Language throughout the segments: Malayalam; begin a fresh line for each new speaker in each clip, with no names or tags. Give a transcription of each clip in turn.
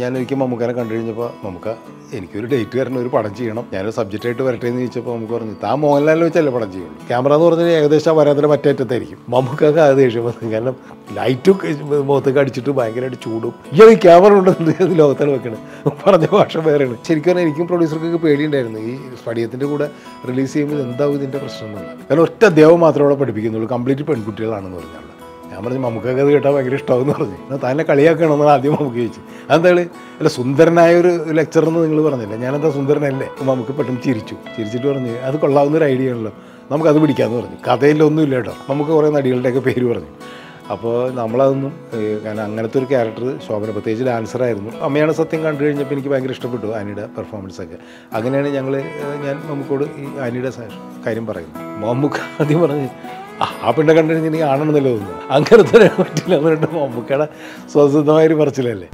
ഞാനൊരിക്കൽ മമ്മൂക്കാനെ കണ്ടു കഴിഞ്ഞപ്പോൾ മമ്മൂക്ക എനിക്കൊരു ഡേറ്റ് വരണ ഒരു പടം ചെയ്യണം ഞാനൊരു സബ്ജക്റ്റ് ആയിട്ട് വരട്ടെ എന്ന് ചോദിച്ചപ്പോൾ നമുക്ക് പറഞ്ഞു താ മോഹൻലാലിനെ വെച്ചല്ലേ പടം ചെയ്യുള്ളൂ ക്യാമറ എന്ന് പറഞ്ഞാൽ ഏകദേശം ആ വരാതിൻ്റെ മറ്റേറ്റത്തായിരിക്കും മമ്മൂക്കൊക്കെ അത് ദേഷ്യം വന്നു കാരണം ലൈറ്റും മുഖത്തേക്ക് അടിച്ചിട്ട് ഭയങ്കരമായിട്ട് ചൂടും ഈ ക്യാമറ ഉണ്ടെന്ന് ലോകത്താണ് വെക്കണത് പറഞ്ഞ ഭാഷ വേറെയാണ് ശരിക്കും പറഞ്ഞാൽ എനിക്കും പ്രൊഡ്യൂസർക്കൊക്കെ പേടിയുണ്ടായിരുന്നു ഈ സ്പടിയത്തിൻ്റെ കൂടെ റിലീസ് ചെയ്യുമ്പോൾ എന്താവും ഇതിൻ്റെ പ്രശ്നം കാരണം ഒറ്റ ദേവം മാത്രമേ അവിടെ പഠിപ്പിക്കുന്നുള്ളൂ കംപ്ലീറ്റ് പെൺകുട്ടികളാണെന്ന് പറഞ്ഞാൽ ഞാൻ പറഞ്ഞു മമ്മൂക്കൊക്കെ അത് കേട്ടാൽ ഭയങ്കര ഇഷ്ടമാവെന്ന് പറഞ്ഞു എന്നാൽ തന്നെ കളിയാക്കണമെന്ന് ആദ്യം മമ്മൂക്ക് ചോദിച്ചു അതെന്താണ് അല്ല സുന്ദരനായ ഒരു ലെക്ചർ എന്ന് നിങ്ങൾ പറഞ്ഞില്ല ഞാനെന്താ സുന്ദരനല്ലേ മമ്മൂക്ക് പെട്ടെന്ന് ചിരിച്ചു ചിരിച്ചിട്ട് പറഞ്ഞു അത് കൊള്ളാവുന്ന ഒരു ഐഡിയ ആണല്ലോ നമുക്കത് പിടിക്കാമെന്ന് പറഞ്ഞു കഥയിലൊന്നും ഇല്ല കേട്ടോ നമുക്ക് കുറേ നടികളുടെയൊക്കെ പേര് പറഞ്ഞു അപ്പോൾ നമ്മളതൊന്നും കാരണം അങ്ങനത്തെ ഒരു ക്യാരക്ടർ ശോഭന പ്രത്യേകിച്ച് ആയിരുന്നു അമ്മയാണ് സത്യം കണ്ടു കഴിഞ്ഞപ്പോൾ എനിക്ക് ഭയങ്കര ഇഷ്ടപ്പെട്ടു ആനിയുടെ പെർഫോമൻസ് ഒക്കെ അങ്ങനെയാണ് ഞങ്ങൾ ഞാൻ മമ്മൂക്കോട് ഈ ആനിയുടെ കാര്യം പറയുന്നത് മമ്മൂക്ക ആദ്യം പറഞ്ഞ് ആ പിന്നെ കണ്ടുകഴിഞ്ഞാൽ എനിക്ക് ആണെന്നല്ലേ തോന്നുന്നു അങ്ങനെ തന്നെ പറ്റില്ല അവരുടെ മമ്മൂക്കയുടെ സ്വതസിദ്ധമായൊരു പറച്ചിലല്ലേ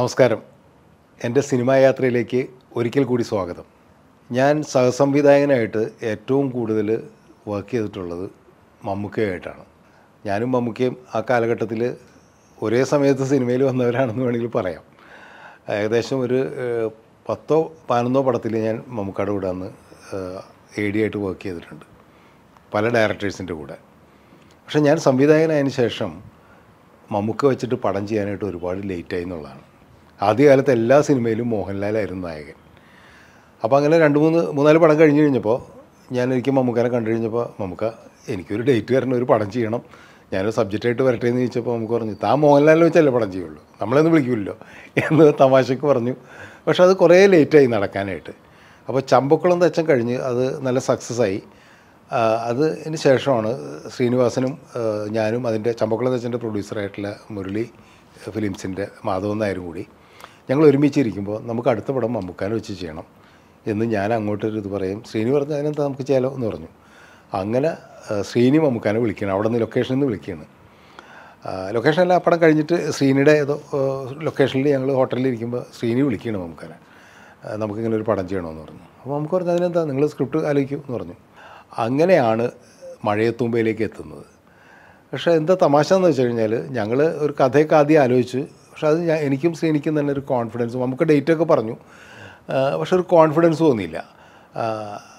നമസ്കാരം എൻ്റെ സിനിമാ യാത്രയിലേക്ക് ഒരിക്കൽ കൂടി സ്വാഗതം ഞാൻ സഹസംവിധായകനായിട്ട് ഏറ്റവും കൂടുതൽ വർക്ക് ചെയ്തിട്ടുള്ളത് മമ്മൂക്കയായിട്ടാണ് ഞാനും മമ്മൂക്കയും ആ കാലഘട്ടത്തിൽ ഒരേ സമയത്ത് സിനിമയിൽ വന്നവരാണെന്ന് വേണമെങ്കിൽ പറയാം ഏകദേശം ഒരു പത്തോ പതിനൊന്നോ പടത്തിൽ ഞാൻ മമ്മൂക്കാട് കൂടെ അന്ന് എ ഡി ആയിട്ട് വർക്ക് ചെയ്തിട്ടുണ്ട് പല ഡയറക്ടേഴ്സിൻ്റെ കൂടെ പക്ഷേ ഞാൻ സംവിധായകനായതിനു ശേഷം മമ്മൂക്ക വെച്ചിട്ട് പടം ചെയ്യാനായിട്ട് ഒരുപാട് ലേറ്റായി എന്നുള്ളതാണ് ആദ്യകാലത്ത് എല്ലാ സിനിമയിലും മോഹൻലാലായിരുന്നു നായകൻ അപ്പോൾ അങ്ങനെ രണ്ട് മൂന്ന് മൂന്നാല് പടം കഴിഞ്ഞ് കഴിഞ്ഞപ്പോൾ ഞാൻ ഒരിക്കൽ മമ്മൂക്കാനെ കണ്ടു കഴിഞ്ഞപ്പോൾ മമ്മൂക്ക എനിക്കൊരു ഡേറ്റ് തരണം ഒരു പടം ചെയ്യണം ഞാനൊരു സബ്ജക്റ്റായിട്ട് വരട്ടെ എന്ന് ചോദിച്ചപ്പോൾ നമുക്ക് പറഞ്ഞു താ മോഹൻലാലിനെ വെച്ചല്ലേ പടം ചെയ്യുള്ളൂ നമ്മളെന്ന് വിളിക്കില്ലല്ലോ എന്ന് തമാശക്ക് പറഞ്ഞു പക്ഷെ അത് കുറേ ലേറ്റായി നടക്കാനായിട്ട് അപ്പോൾ ചമ്പക്കുളം തച്ചൻ കഴിഞ്ഞ് അത് നല്ല സക്സസ് ആയി അതിന് ശേഷമാണ് ശ്രീനിവാസനും ഞാനും അതിൻ്റെ ചമ്പക്കുളം തച്ചൻ്റെ പ്രൊഡ്യൂസറായിട്ടുള്ള മുരളി ഫിലിംസിൻ്റെ മാധവൻ നായരും കൂടി ഞങ്ങൾ ഒരുമിച്ചിരിക്കുമ്പോൾ നമുക്ക് അടുത്ത പടം മമ്മുക്കാൻ വെച്ച് ചെയ്യണം എന്ന് ഞാൻ അങ്ങോട്ടൊരു ഇത് പറയും ശ്രീനി പറഞ്ഞു അതിനെന്താ നമുക്ക് ചെയ്യാലോ എന്ന് പറഞ്ഞു അങ്ങനെ ശ്രീനി മമ്മൂക്കാനെ വിളിക്കുകയാണ് അവിടെ നിന്ന് ലൊക്കേഷനിൽ നിന്ന് വിളിക്കുകയാണ് ലൊക്കേഷനല്ല ആ പടം കഴിഞ്ഞിട്ട് ശ്രീനിയുടെ ഏതോ ലൊക്കേഷനിൽ ഞങ്ങൾ ഹോട്ടലിൽ ഇരിക്കുമ്പോൾ ശ്രീനി വിളിക്കുകയാണ് മമ്മൂക്കാനെ നമുക്കിങ്ങനെ ഒരു പടം ചെയ്യണമെന്ന് പറഞ്ഞു അപ്പോൾ നമുക്ക് പറഞ്ഞാൽ അതിനെന്താ നിങ്ങൾ സ്ക്രിപ്റ്റ് ആലോചിക്കൂ എന്ന് പറഞ്ഞു അങ്ങനെയാണ് മഴയത്തുമ്പയിലേക്ക് എത്തുന്നത് പക്ഷേ എന്താ തമാശ എന്ന് വെച്ച് കഴിഞ്ഞാൽ ഞങ്ങൾ ഒരു കഥയൊക്കെ ആദ്യം ആലോചിച്ച് പക്ഷേ അത് ഞാൻ എനിക്കും ശ്രീനിക്കും തന്നെ ഒരു കോൺഫിഡൻസ് നമുക്ക് ഡേറ്റൊക്കെ പറഞ്ഞു പക്ഷെ ഒരു കോൺഫിഡൻസ് തോന്നിയില്ല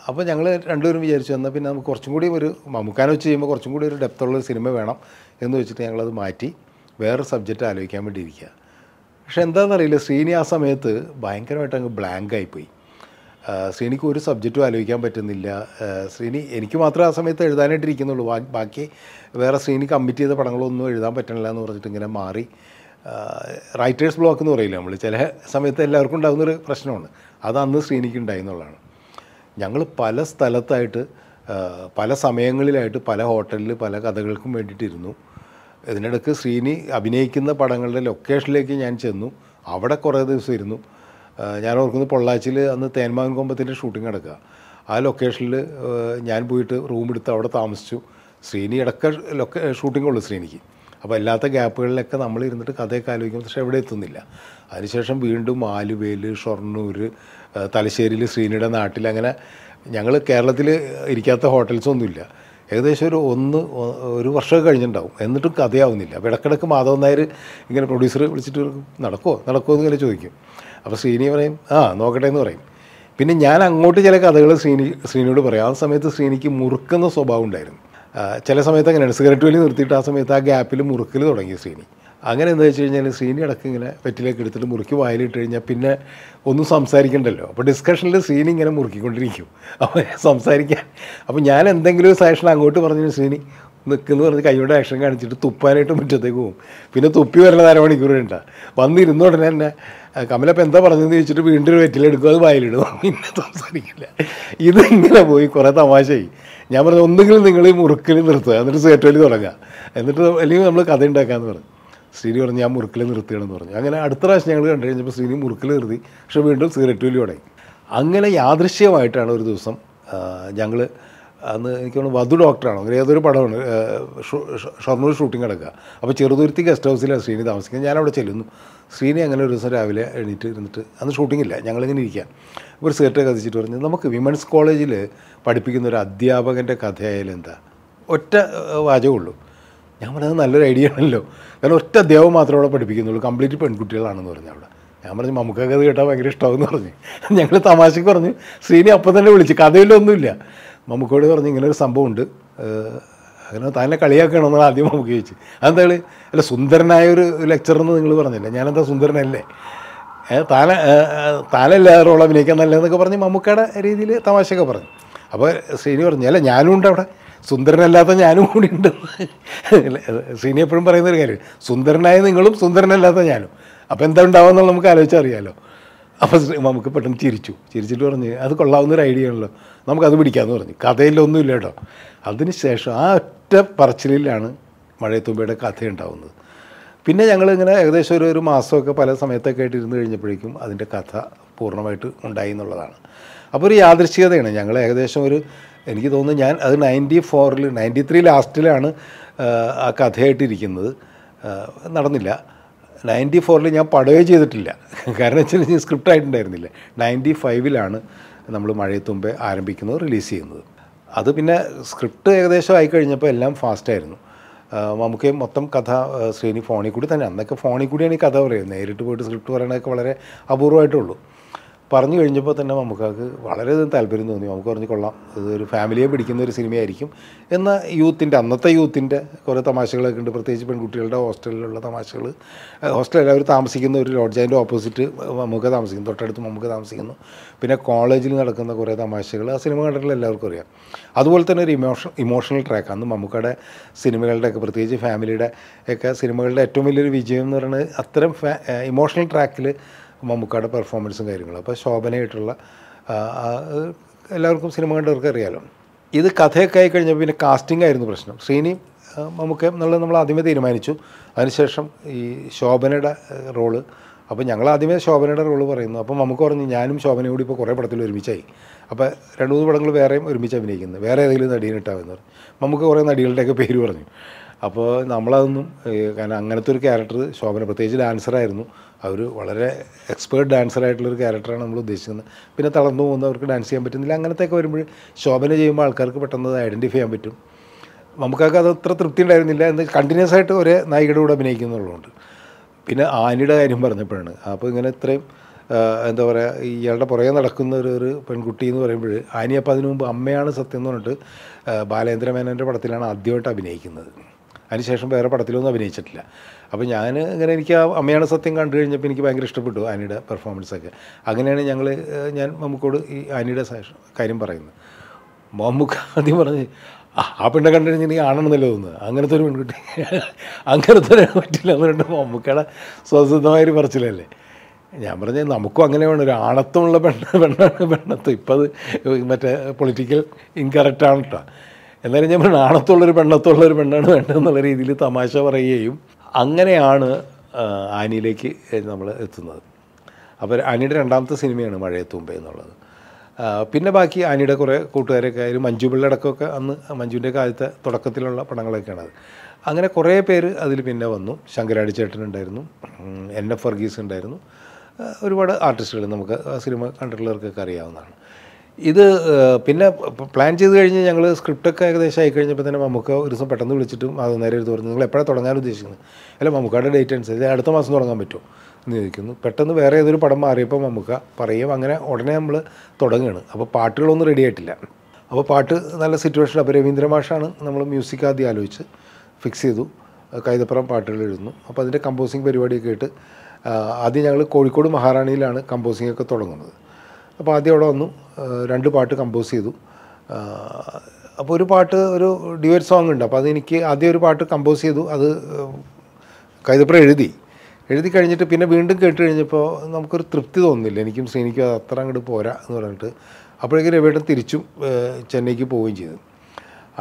അപ്പോൾ ഞങ്ങൾ രണ്ടുപേരും വിചാരിച്ചു എന്നാൽ പിന്നെ നമുക്ക് കുറച്ചും കൂടി ഒരു മമ്മൂക്കാനെ വെച്ച് ചെയ്യുമ്പോൾ കുറച്ചും കൂടി ഒരു ഡെപ്തുള്ള ഒരു സിനിമ വേണം എന്ന് വെച്ചിട്ട് ഞങ്ങളത് മാറ്റി വേറൊരു സബ്ജക്റ്റ് ആലോചിക്കാൻ വേണ്ടി ഇരിക്കുക പക്ഷേ എന്താണെന്നറിയില്ല ശ്രീനി ആ സമയത്ത് ഭയങ്കരമായിട്ട് അങ്ങ് ബ്ലാങ്കായിപ്പോയി ശ്രീനിക്ക് ഒരു സബ്ജക്റ്റും ആലോചിക്കാൻ പറ്റുന്നില്ല ശ്രീനി എനിക്ക് മാത്രമേ ആ സമയത്ത് എഴുതാനായിട്ടിരിക്കുന്നുള്ളൂ ബാക്കി വേറെ ശ്രീനി കമ്മിറ്റ് ചെയ്ത പടങ്ങളൊന്നും എഴുതാൻ പറ്റണില്ല എന്ന് പറഞ്ഞിട്ട് ഇങ്ങനെ മാറി റൈറ്റേഴ്സ് ബ്ലോക്ക് എന്ന് പറയില്ല നമ്മൾ ചില സമയത്ത് എല്ലാവർക്കും ഉണ്ടാകുന്നൊരു പ്രശ്നമാണ് അത് അന്ന് ശ്രീനിക്ക് ഉണ്ടായി എന്നുള്ളതാണ് ഞങ്ങൾ പല സ്ഥലത്തായിട്ട് പല സമയങ്ങളിലായിട്ട് പല ഹോട്ടലിൽ പല കഥകൾക്കും വേണ്ടിയിട്ടിരുന്നു ഇതിനിടയ്ക്ക് ശ്രീനി അഭിനയിക്കുന്ന പടങ്ങളുടെ ലൊക്കേഷനിലേക്ക് ഞാൻ ചെന്നു അവിടെ കുറേ ദിവസം ഇരുന്നു ഞാൻ ഓർക്കുന്നു പൊള്ളാച്ചിൽ അന്ന് തേന്മാൻ കൊമ്പത്തിൻ്റെ ഷൂട്ടിംഗ് നടക്കുക ആ ലൊക്കേഷനിൽ ഞാൻ പോയിട്ട് റൂം എടുത്ത് അവിടെ താമസിച്ചു ശ്രീനി ഇടക്ക ലൊക്കെ ഷൂട്ടിംഗ് ഉള്ളു ശ്രീനിക്ക് അപ്പോൾ അല്ലാത്ത ഗ്യാപ്പുകളിലൊക്കെ നമ്മൾ ഇരുന്നിട്ട് കഥയൊക്കെ ആലോചിക്കും പക്ഷേ എവിടെ എത്തുന്നില്ല അതിനുശേഷം വീണ്ടും ആലുവേൽ ഷൊർണൂർ തലശ്ശേരിയിൽ ശ്രീനിയുടെ നാട്ടിൽ അങ്ങനെ ഞങ്ങൾ കേരളത്തിൽ ഇരിക്കാത്ത ഹോട്ടൽസൊന്നുമില്ല ഏകദേശം ഒരു ഒന്ന് ഒരു വർഷമൊക്കെ കഴിഞ്ഞിട്ടുണ്ടാവും എന്നിട്ടും കഥയാവുന്നില്ല അപ്പോൾ ഇടക്കിടക്ക് മാധവൻ നായർ ഇങ്ങനെ പ്രൊഡ്യൂസർ വിളിച്ചിട്ട് നടക്കുമോ നടക്കുമോ എന്ന് ഇങ്ങനെ ചോദിക്കും അപ്പോൾ ശ്രീനി പറയും ആ നോക്കട്ടെ എന്ന് പറയും പിന്നെ ഞാൻ അങ്ങോട്ട് ചില കഥകൾ ശ്രീനി ശ്രീനിയോട് പറയും ആ സമയത്ത് ശ്രീനിക്ക് മുറുക്കുന്ന സ്വഭാവം ഉണ്ടായിരുന്നു ചില സമയത്ത് അങ്ങനെയാണ് സിഗരറ്റ് വലി നിർത്തിയിട്ട് ആ സമയത്ത് ആ ഗ്യാപ്പിൽ മുറുക്കൽ തുടങ്ങി ശ്രീനി അങ്ങനെ എന്ന് വെച്ച് കഴിഞ്ഞാൽ ശ്രീനി അടക്കം ഇങ്ങനെ വെറ്റിലേക്ക് എടുത്തിട്ട് മുറുക്കി വായിലിട്ട് കഴിഞ്ഞാൽ പിന്നെ ഒന്നും സംസാരിക്കണ്ടല്ലോ അപ്പോൾ ഡിസ്കഷനിൽ സീനി ഇങ്ങനെ മുറുക്കിക്കൊണ്ടിരിക്കും അപ്പോൾ സംസാരിക്കാൻ അപ്പോൾ ഞാൻ എന്തെങ്കിലും സജഷൻ അങ്ങോട്ട് പറഞ്ഞു സീനി നിൽക്കുന്നു പറഞ്ഞ് കൈയുടെ ആക്ഷൻ കാണിച്ചിട്ട് തുപ്പാനായിട്ട് മുറ്റത്തേക്ക് പോകും പിന്നെ തുപ്പി വരുന്നത് അരമണിക്കൂർ ഉണ്ട വന്നിരുന്ന ഉടനെ തന്നെ കമലപ്പം എന്താ പറഞ്ഞതെന്ന് ചോദിച്ചിട്ട് വീണ്ടും ഒരു വെറ്റിലെടുക്കും അത് വായിലിടും പിന്നെ സംസാരിക്കില്ല ഇതിങ്ങനെ പോയി കുറേ തമാശയായി ഞാൻ പറഞ്ഞു ഒന്നുകിൽ നിങ്ങൾ ഈ മുറുക്കിൽ നിർത്തുക എന്നിട്ട് സേറ്റോലി തുടങ്ങുക എന്നിട്ട് അല്ലെങ്കിൽ നമ്മൾ കഥ ഉണ്ടാക്കാമെന്ന് പറഞ്ഞു ശ്രീനി പറഞ്ഞ് ഞാൻ മുറുക്കിൽ നിർത്തിയാണെന്ന് പറഞ്ഞു അങ്ങനെ അടുത്ത പ്രാവശ്യം ഞങ്ങൾ കണ്ടു കഴിഞ്ഞപ്പോൾ ശ്രീനി മുറുക്കിൽ നിർത്തി പക്ഷെ വീണ്ടും സിഗരറ്റ് വലിയോടെ അങ്ങനെ യാദൃശ്യമായിട്ടാണ് ഒരു ദിവസം ഞങ്ങൾ അന്ന് എനിക്ക് തോന്നുന്നു വധു ഡോക്ടറാണോ അങ്ങനെ ഏതൊരു പടമാണ് ഷൊർണൂർ ഷൂട്ടിംഗ് നടക്കുക അപ്പോൾ ചെറുതുരുത്തി ഗസ്റ്റ് ഹൗസിലാണ് ശ്രീനി താമസിക്കുന്നത് ഞാൻ അവിടെ ചെല്ലുന്നു ശ്രീനി അങ്ങനെ ഒരു ദിവസം രാവിലെ എണീറ്റ് ഇരുന്നിട്ട് അന്ന് ഷൂട്ടിംഗ് ഇല്ല ഞങ്ങളിങ്ങനെ ഇരിക്കുക ഒരു സിഗരറ്റ് കഥിച്ചിട്ട് പറഞ്ഞു നമുക്ക് വിമൻസ് കോളേജിൽ പഠിപ്പിക്കുന്ന ഒരു അധ്യാപകൻ്റെ കഥയായാലും എന്താ ഒറ്റ വാചകമുള്ളൂ ഞാൻ പറഞ്ഞത് നല്ലൊരു ഐഡിയ ആണല്ലോ കാരണം ഒറ്റ ദേവം മാത്രമേ അവിടെ പഠിപ്പിക്കുന്നുള്ളൂ കംപ്ലീറ്റ് പെൺകുട്ടികളാണെന്ന് പറഞ്ഞു അവിടെ ഞാൻ പറഞ്ഞു നമുക്കൊക്കെ അത് കേട്ടാൽ ഭയങ്കര ഇഷ്ടമാവെന്ന് പറഞ്ഞു ഞങ്ങൾ തമാശക്ക് പറഞ്ഞു ശ്രീനി അപ്പം തന്നെ വിളിച്ചു കഥയിലൊന്നുമില്ല മമ്മൂക്കോട് പറഞ്ഞു ഇങ്ങനെ ഒരു സംഭവമുണ്ട് അങ്ങനെ തന്നെ കളിയാക്കണമെന്ന് ആദ്യം നമുക്ക് ചോദിച്ചു അതെന്താണ് അല്ല സുന്ദരനായ ഒരു ലെക്ചറെന്ന് നിങ്ങൾ പറഞ്ഞില്ല ഞാനെന്താ സുന്ദരനല്ലേ താന താനല്ലേ റോൾ അഭിനയിക്കാൻ നല്ലതെന്നൊക്കെ പറഞ്ഞ് മമ്മൂക്കയുടെ രീതിയിൽ തമാശയൊക്കെ പറഞ്ഞു അപ്പോൾ ശ്രീനി പറഞ്ഞു അല്ല ഞാനും ഉണ്ട് അവിടെ സുന്ദരനല്ലാത്ത ഞാനും കൂടി ഉണ്ട് സീനി എപ്പോഴും പറയുന്ന ഒരു കാര്യം സുന്ദരനായ നിങ്ങളും സുന്ദരനല്ലാത്ത ഞാനും അപ്പോൾ എന്താ ഉണ്ടാവുമെന്നുള്ള നമുക്ക് ആലോചിച്ചറിയാലോ അപ്പോൾ നമുക്ക് പെട്ടെന്ന് ചിരിച്ചു ചിരിച്ചിട്ട് പറഞ്ഞ് അത് കൊള്ളാവുന്ന ഒരു ഐഡിയ ആണല്ലോ നമുക്കത് പിടിക്കാമെന്ന് പറഞ്ഞു കഥയിലൊന്നുമില്ല കേട്ടോ അതിന് ശേഷം ആ ഒറ്റ പറച്ചിലാണ് മഴയത്തുമ്പയുടെ കഥ ഉണ്ടാവുന്നത് പിന്നെ ഞങ്ങളിങ്ങനെ ഏകദേശം ഒരു ഒരു മാസമൊക്കെ പല സമയത്തൊക്കെ ആയിട്ട് ഇരുന്ന് കഴിഞ്ഞപ്പോഴേക്കും അതിൻ്റെ കഥ പൂർണ്ണമായിട്ട് ഉണ്ടായി എന്നുള്ളതാണ് അപ്പോൾ ഒരു യാദൃശ്ചികതയാണ് ഞങ്ങൾ ഏകദേശം ഒരു എനിക്ക് തോന്നുന്നു ഞാൻ അത് നയൻറ്റി ഫോറിൽ നയൻറ്റി ത്രീ ലാസ്റ്റിലാണ് ആ കഥയായിട്ടിരിക്കുന്നത് നടന്നില്ല നയൻറ്റി ഫോറിൽ ഞാൻ പടുകയോ ചെയ്തിട്ടില്ല കാരണം വെച്ചാൽ ഞാൻ സ്ക്രിപ്റ്റ് ആയിട്ടുണ്ടായിരുന്നില്ല നയൻറ്റി ഫൈവിലാണ് നമ്മൾ മഴയത്തുമ്പേ ആരംഭിക്കുന്നത് റിലീസ് ചെയ്യുന്നത് അത് പിന്നെ സ്ക്രിപ്റ്റ് ഏകദേശം ആയിക്കഴിഞ്ഞപ്പോൾ എല്ലാം ഫാസ്റ്റായിരുന്നു നമുക്ക് മൊത്തം കഥ ശ്രീനി ഫോണിൽ കൂടി തന്നെ അന്നൊക്കെ ഫോണിൽ കൂടിയാണ് ഈ കഥ പറയുന്നത് നേരിട്ട് പോയിട്ട് സ്ക്രിപ്റ്റ് പറയണതൊക്കെ വളരെ അപൂർവമായിട്ടുള്ളൂ പറഞ്ഞു കഴിഞ്ഞപ്പോൾ തന്നെ നമുക്കത് വളരെ താല്പര്യം തോന്നി നമുക്ക് പറഞ്ഞു കൊള്ളാം ഇതൊരു ഫാമിലിയെ പിടിക്കുന്ന ഒരു സിനിമയായിരിക്കും എന്ന യൂത്തിൻ്റെ അന്നത്തെ യൂത്തിൻ്റെ കുറേ തമാശകളൊക്കെ ഉണ്ട് പ്രത്യേകിച്ച് പെൺകുട്ടികളുടെ ഹോസ്റ്റലിലുള്ള തമാശകൾ ഹോസ്റ്റലിൽ അവർ താമസിക്കുന്ന ഒരു ലോഡ്ജ് അതിൻ്റെ ഓപ്പോസിറ്റ് നമുക്ക് താമസിക്കുന്നു തൊട്ടടുത്ത് നമുക്ക് താമസിക്കുന്നു പിന്നെ കോളേജിൽ നടക്കുന്ന കുറേ തമാശകൾ ആ സിനിമ കണ്ടിട്ടുള്ള എല്ലാവർക്കും അറിയാം അതുപോലെ തന്നെ ഒരു ഇമോഷ ഇമോഷണൽ ട്രാക്കാണ് മമ്മൂക്കയുടെ സിനിമകളുടെയൊക്കെ പ്രത്യേകിച്ച് ഫാമിലിയുടെ ഒക്കെ സിനിമകളുടെ ഏറ്റവും വലിയൊരു വിജയം എന്ന് പറയുന്നത് അത്തരം ഇമോഷണൽ ട്രാക്കിൽ മമ്മൂക്കയുടെ പെർഫോമൻസും കാര്യങ്ങളും അപ്പോൾ ശോഭനയായിട്ടുള്ള എല്ലാവർക്കും സിനിമ കണ്ടവർക്ക് അറിയാലോ ഇത് കഥയൊക്കെ ആയി കഴിഞ്ഞപ്പോൾ പിന്നെ കാസ്റ്റിംഗ് ആയിരുന്നു പ്രശ്നം ശ്രീനി മമ്മൂക്ക എന്നുള്ളത് നമ്മൾ ആദ്യമേ തീരുമാനിച്ചു അതിനുശേഷം ഈ ശോഭനയുടെ റോള് അപ്പോൾ ഞങ്ങൾ ആദ്യമേ ശോഭനയുടെ റോള് പറയുന്നു അപ്പോൾ നമുക്ക് പറഞ്ഞു ഞാനും ശോഭനയും കൂടി ഇപ്പോൾ കുറേ പടത്തിൽ ഒരുമിച്ചായി അപ്പോൾ രണ്ട് മൂന്ന് പടങ്ങൾ വേറെയും ഒരുമിച്ച് അഭിനയിക്കുന്നത് വേറെ ഏതെങ്കിലും നടിയിനിട്ടാവെന്ന് പറഞ്ഞു നമുക്ക് കുറേ നടികളുടെയൊക്കെ പേര് പറഞ്ഞു അപ്പോൾ നമ്മളതൊന്നും കാരണം അങ്ങനത്തെ ഒരു ക്യാരക്ടർ ശോഭന പ്രത്യേകിച്ച് ഡാൻസറായിരുന്നു അവർ വളരെ എക്സ്പേർട്ട് ഡാൻസറായിട്ടുള്ളൊരു ക്യാരക്ടറാണ് നമ്മൾ ഉദ്ദേശിക്കുന്നത് പിന്നെ തളർന്നു പോകുന്നവർക്ക് ഡാൻസ് ചെയ്യാൻ പറ്റുന്നില്ല അങ്ങനത്തെയൊക്കെ വരുമ്പോൾ ശോഭന ചെയ്യുമ്പോൾ ആൾക്കാർക്ക് പെട്ടെന്ന് ഐഡൻറ്റിഫൈ ചെയ്യാൻ പറ്റും നമുക്കൊക്കെ അത് അത്ര തൃപ്തി ഉണ്ടായിരുന്നില്ല എന്ന് കണ്ടിന്യൂസ് ആയിട്ട് ഒരേ നായികയുടെ കൂടെ അഭിനയിക്കുന്നുള്ളതുകൊണ്ട് പിന്നെ ആനിയുടെ കാര്യം പറഞ്ഞപ്പോഴാണ് അപ്പോൾ ഇങ്ങനെ ഇത്രയും എന്താ പറയുക ഇയാളുടെ പുറകെ നടക്കുന്ന ഒരു ഒരു പെൺകുട്ടി എന്ന് പറയുമ്പോൾ ആനി അപ്പം അതിനു മുമ്പ് അമ്മയാണ് സത്യം എന്ന് പറഞ്ഞിട്ട് ബാലേന്ദ്ര പടത്തിലാണ് ആദ്യമായിട്ട് അഭിനയിക്കുന്നത് അതിനുശേഷം വേറെ പടത്തിലൊന്നും അഭിനയിച്ചിട്ടില്ല അപ്പോൾ ഞാൻ ഇങ്ങനെ എനിക്ക് ആ അമ്മയാണ് സത്യം കണ്ടു കഴിഞ്ഞപ്പോൾ എനിക്ക് ഭയങ്കര ഇഷ്ടപ്പെട്ടു ആനിയുടെ പെർഫോമൻസൊക്കെ അങ്ങനെയാണ് ഞങ്ങൾ ഞാൻ മമ്മൂക്കോട് ഈ ആനിയുടെ കാര്യം പറയുന്നത് മമ്മൂക്ക ആദ്യം പറഞ്ഞ് ആ പെണ്ണെ കണ്ടുകഴിഞ്ഞിട്ടുണ്ടെങ്കിൽ ആണെന്നല്ലോ തോന്നുന്നത് അങ്ങനത്തെ ഒരു പെൺകുട്ടി അങ്ങനത്തെ ഒരു പറ്റില്ല അതുകൊണ്ട് മമ്മൂക്കയുടെ സ്വതന്ത്രമായൊരു പറച്ചിലല്ലേ ഞാൻ പറഞ്ഞത് നമുക്കും അങ്ങനെ വേണം ഒരു ആണത്വമുള്ള പെണ്ണ് പെണ്ണാണ് പെണ്ണത്വം ഇപ്പം അത് മറ്റേ പൊളിറ്റിക്കൽ ഇൻകറക്റ്റാണ് കേട്ടോ എന്നാലും ഞാൻ പറഞ്ഞു ആണത്തുള്ളൊരു പെണ്ണത്തുള്ളൊരു പെണ്ണാണ് വേണ്ടതെന്നുള്ള രീതിയിൽ തമാശ പറയുകയും അങ്ങനെയാണ് ആനിയിലേക്ക് നമ്മൾ എത്തുന്നത് അപ്പോൾ ആനിയുടെ രണ്ടാമത്തെ സിനിമയാണ് മഴയത്തുമ്പ എന്നുള്ളത് പിന്നെ ബാക്കി ആനിയുടെ കുറേ കൂട്ടുകാരൊക്കെ ആയാലും മഞ്ജു പിള്ളടക്കമൊക്കെ അന്ന് മഞ്ജുവിൻ്റെ കാലത്തെ തുടക്കത്തിലുള്ള പടങ്ങളൊക്കെയാണ് അത് അങ്ങനെ കുറേ പേര് അതിൽ പിന്നെ വന്നു ശങ്കരാടി ചേട്ടൻ ഉണ്ടായിരുന്നു എൻ എഫ് വർഗീസ് ഉണ്ടായിരുന്നു ഒരുപാട് ആർട്ടിസ്റ്റുകൾ നമുക്ക് സിനിമ കണ്ടിട്ടുള്ളവർക്കൊക്കെ അറിയാവുന്നതാണ് ഇത് പിന്നെ പ്ലാൻ ചെയ്ത് കഴിഞ്ഞ് ഞങ്ങൾ സ്ക്രിപ്റ്റൊക്കെ ഏകദേശം ആയി കഴിഞ്ഞപ്പോൾ തന്നെ മമ്മൂക്ക ഒരു ദിവസം പെട്ടെന്ന് വിളിച്ചിട്ടും അത് നേരെ എടുത്ത് പറഞ്ഞു നിങ്ങൾ എപ്പോഴാണ് തുടങ്ങാൻ ഉദ്ദേശിക്കുന്നത് അല്ല മമ്മൂക്കയുടെ ഡേറ്റ് അനുസരിച്ച് അടുത്ത മാസം തുടങ്ങാൻ പറ്റുമോ എന്ന് ചോദിക്കുന്നു പെട്ടെന്ന് വേറെ ഏതൊരു പടം മാറിയപ്പോൾ മമ്മൂക്ക പറയും അങ്ങനെ ഉടനെ നമ്മൾ തുടങ്ങുകയാണ് അപ്പോൾ പാട്ടുകളൊന്നും റെഡി ആയിട്ടില്ല അപ്പോൾ പാട്ട് നല്ല സിറ്റുവേഷൻ അപ്പോൾ രവീന്ദ്ര മാഷാണ് നമ്മൾ മ്യൂസിക് ആദ്യം ആലോചിച്ച് ഫിക്സ് ചെയ്തു കൈതപ്പുറം പാട്ടുകൾ എഴുതുന്നു അപ്പോൾ അതിൻ്റെ കമ്പോസിങ് പരിപാടിയൊക്കെ ആയിട്ട് ആദ്യം ഞങ്ങൾ കോഴിക്കോട് മഹാറാണിയിലാണ് കമ്പോസിങ്ങൊക്കെ തുടങ്ങുന്നത് അപ്പോൾ ആദ്യം അവിടെ വന്നു രണ്ട് പാട്ട് കമ്പോസ് ചെയ്തു അപ്പോൾ ഒരു പാട്ട് ഒരു ഡ്യുവറ്റ് സോങ് ഉണ്ട് അപ്പോൾ അതെനിക്ക് ആദ്യം ഒരു പാട്ട് കമ്പോസ് ചെയ്തു അത് കൈതപ്പുറം എഴുതി എഴുതി കഴിഞ്ഞിട്ട് പിന്നെ വീണ്ടും കേട്ട് കഴിഞ്ഞപ്പോൾ നമുക്കൊരു തൃപ്തി തോന്നുന്നില്ല എനിക്കും ശ്രീനിക്കും അത് അത്ര അങ്ങോട്ട് പോരാ എന്ന് പറഞ്ഞിട്ട് അപ്പോഴേക്കും രവിയേട്ടൻ തിരിച്ചും ചെന്നൈക്ക് പോവുകയും ചെയ്തു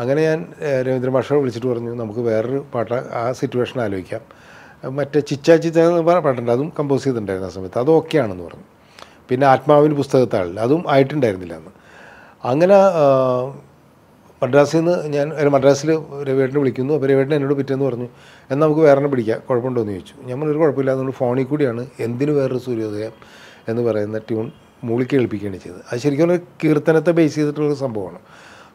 അങ്ങനെ ഞാൻ രവീന്ദ്രൻ മാഷ വിളിച്ചിട്ട് പറഞ്ഞു നമുക്ക് വേറൊരു പാട്ട് ആ സിറ്റുവേഷൻ ആലോചിക്കാം മറ്റേ ചിച്ചാ ചിച്ച എന്ന് പറഞ്ഞ പാട്ടുണ്ട് അതും കമ്പോസ് ചെയ്തിട്ടുണ്ടായിരുന്നു ആ സമയത്ത് അത് ഓക്കെ ആണെന്ന് പറഞ്ഞു പിന്നെ ആത്മാവിൻ്റെ പുസ്തകത്താളിൽ അതും ആയിട്ടുണ്ടായിരുന്നില്ല അന്ന് അങ്ങനെ മദ്രാസിൽ നിന്ന് ഞാൻ ഒരു മദ്രാസിൽ രവേട്ടനെ വിളിക്കുന്നു അപ്പോൾ രവേട്ടൻ എന്നോട് പിറ്റേന്ന് പറഞ്ഞു എന്നാൽ നമുക്ക് വേറെ പിടിക്കാം എന്ന് ചോദിച്ചു ഞാൻ ഒരു കുഴപ്പമില്ല അതുകൊണ്ട് ഫോണിൽ കൂടിയാണ് എന്തിനു വേറൊരു സൂര്യോദയം എന്ന് പറയുന്ന ട്യൂൺ മൂളി കേൾപ്പിക്കുകയാണ് ചെയ്തത് അത് ശരിക്കും ഒരു കീർത്തനത്തെ ബേസ് ചെയ്തിട്ടുള്ള സംഭവമാണ്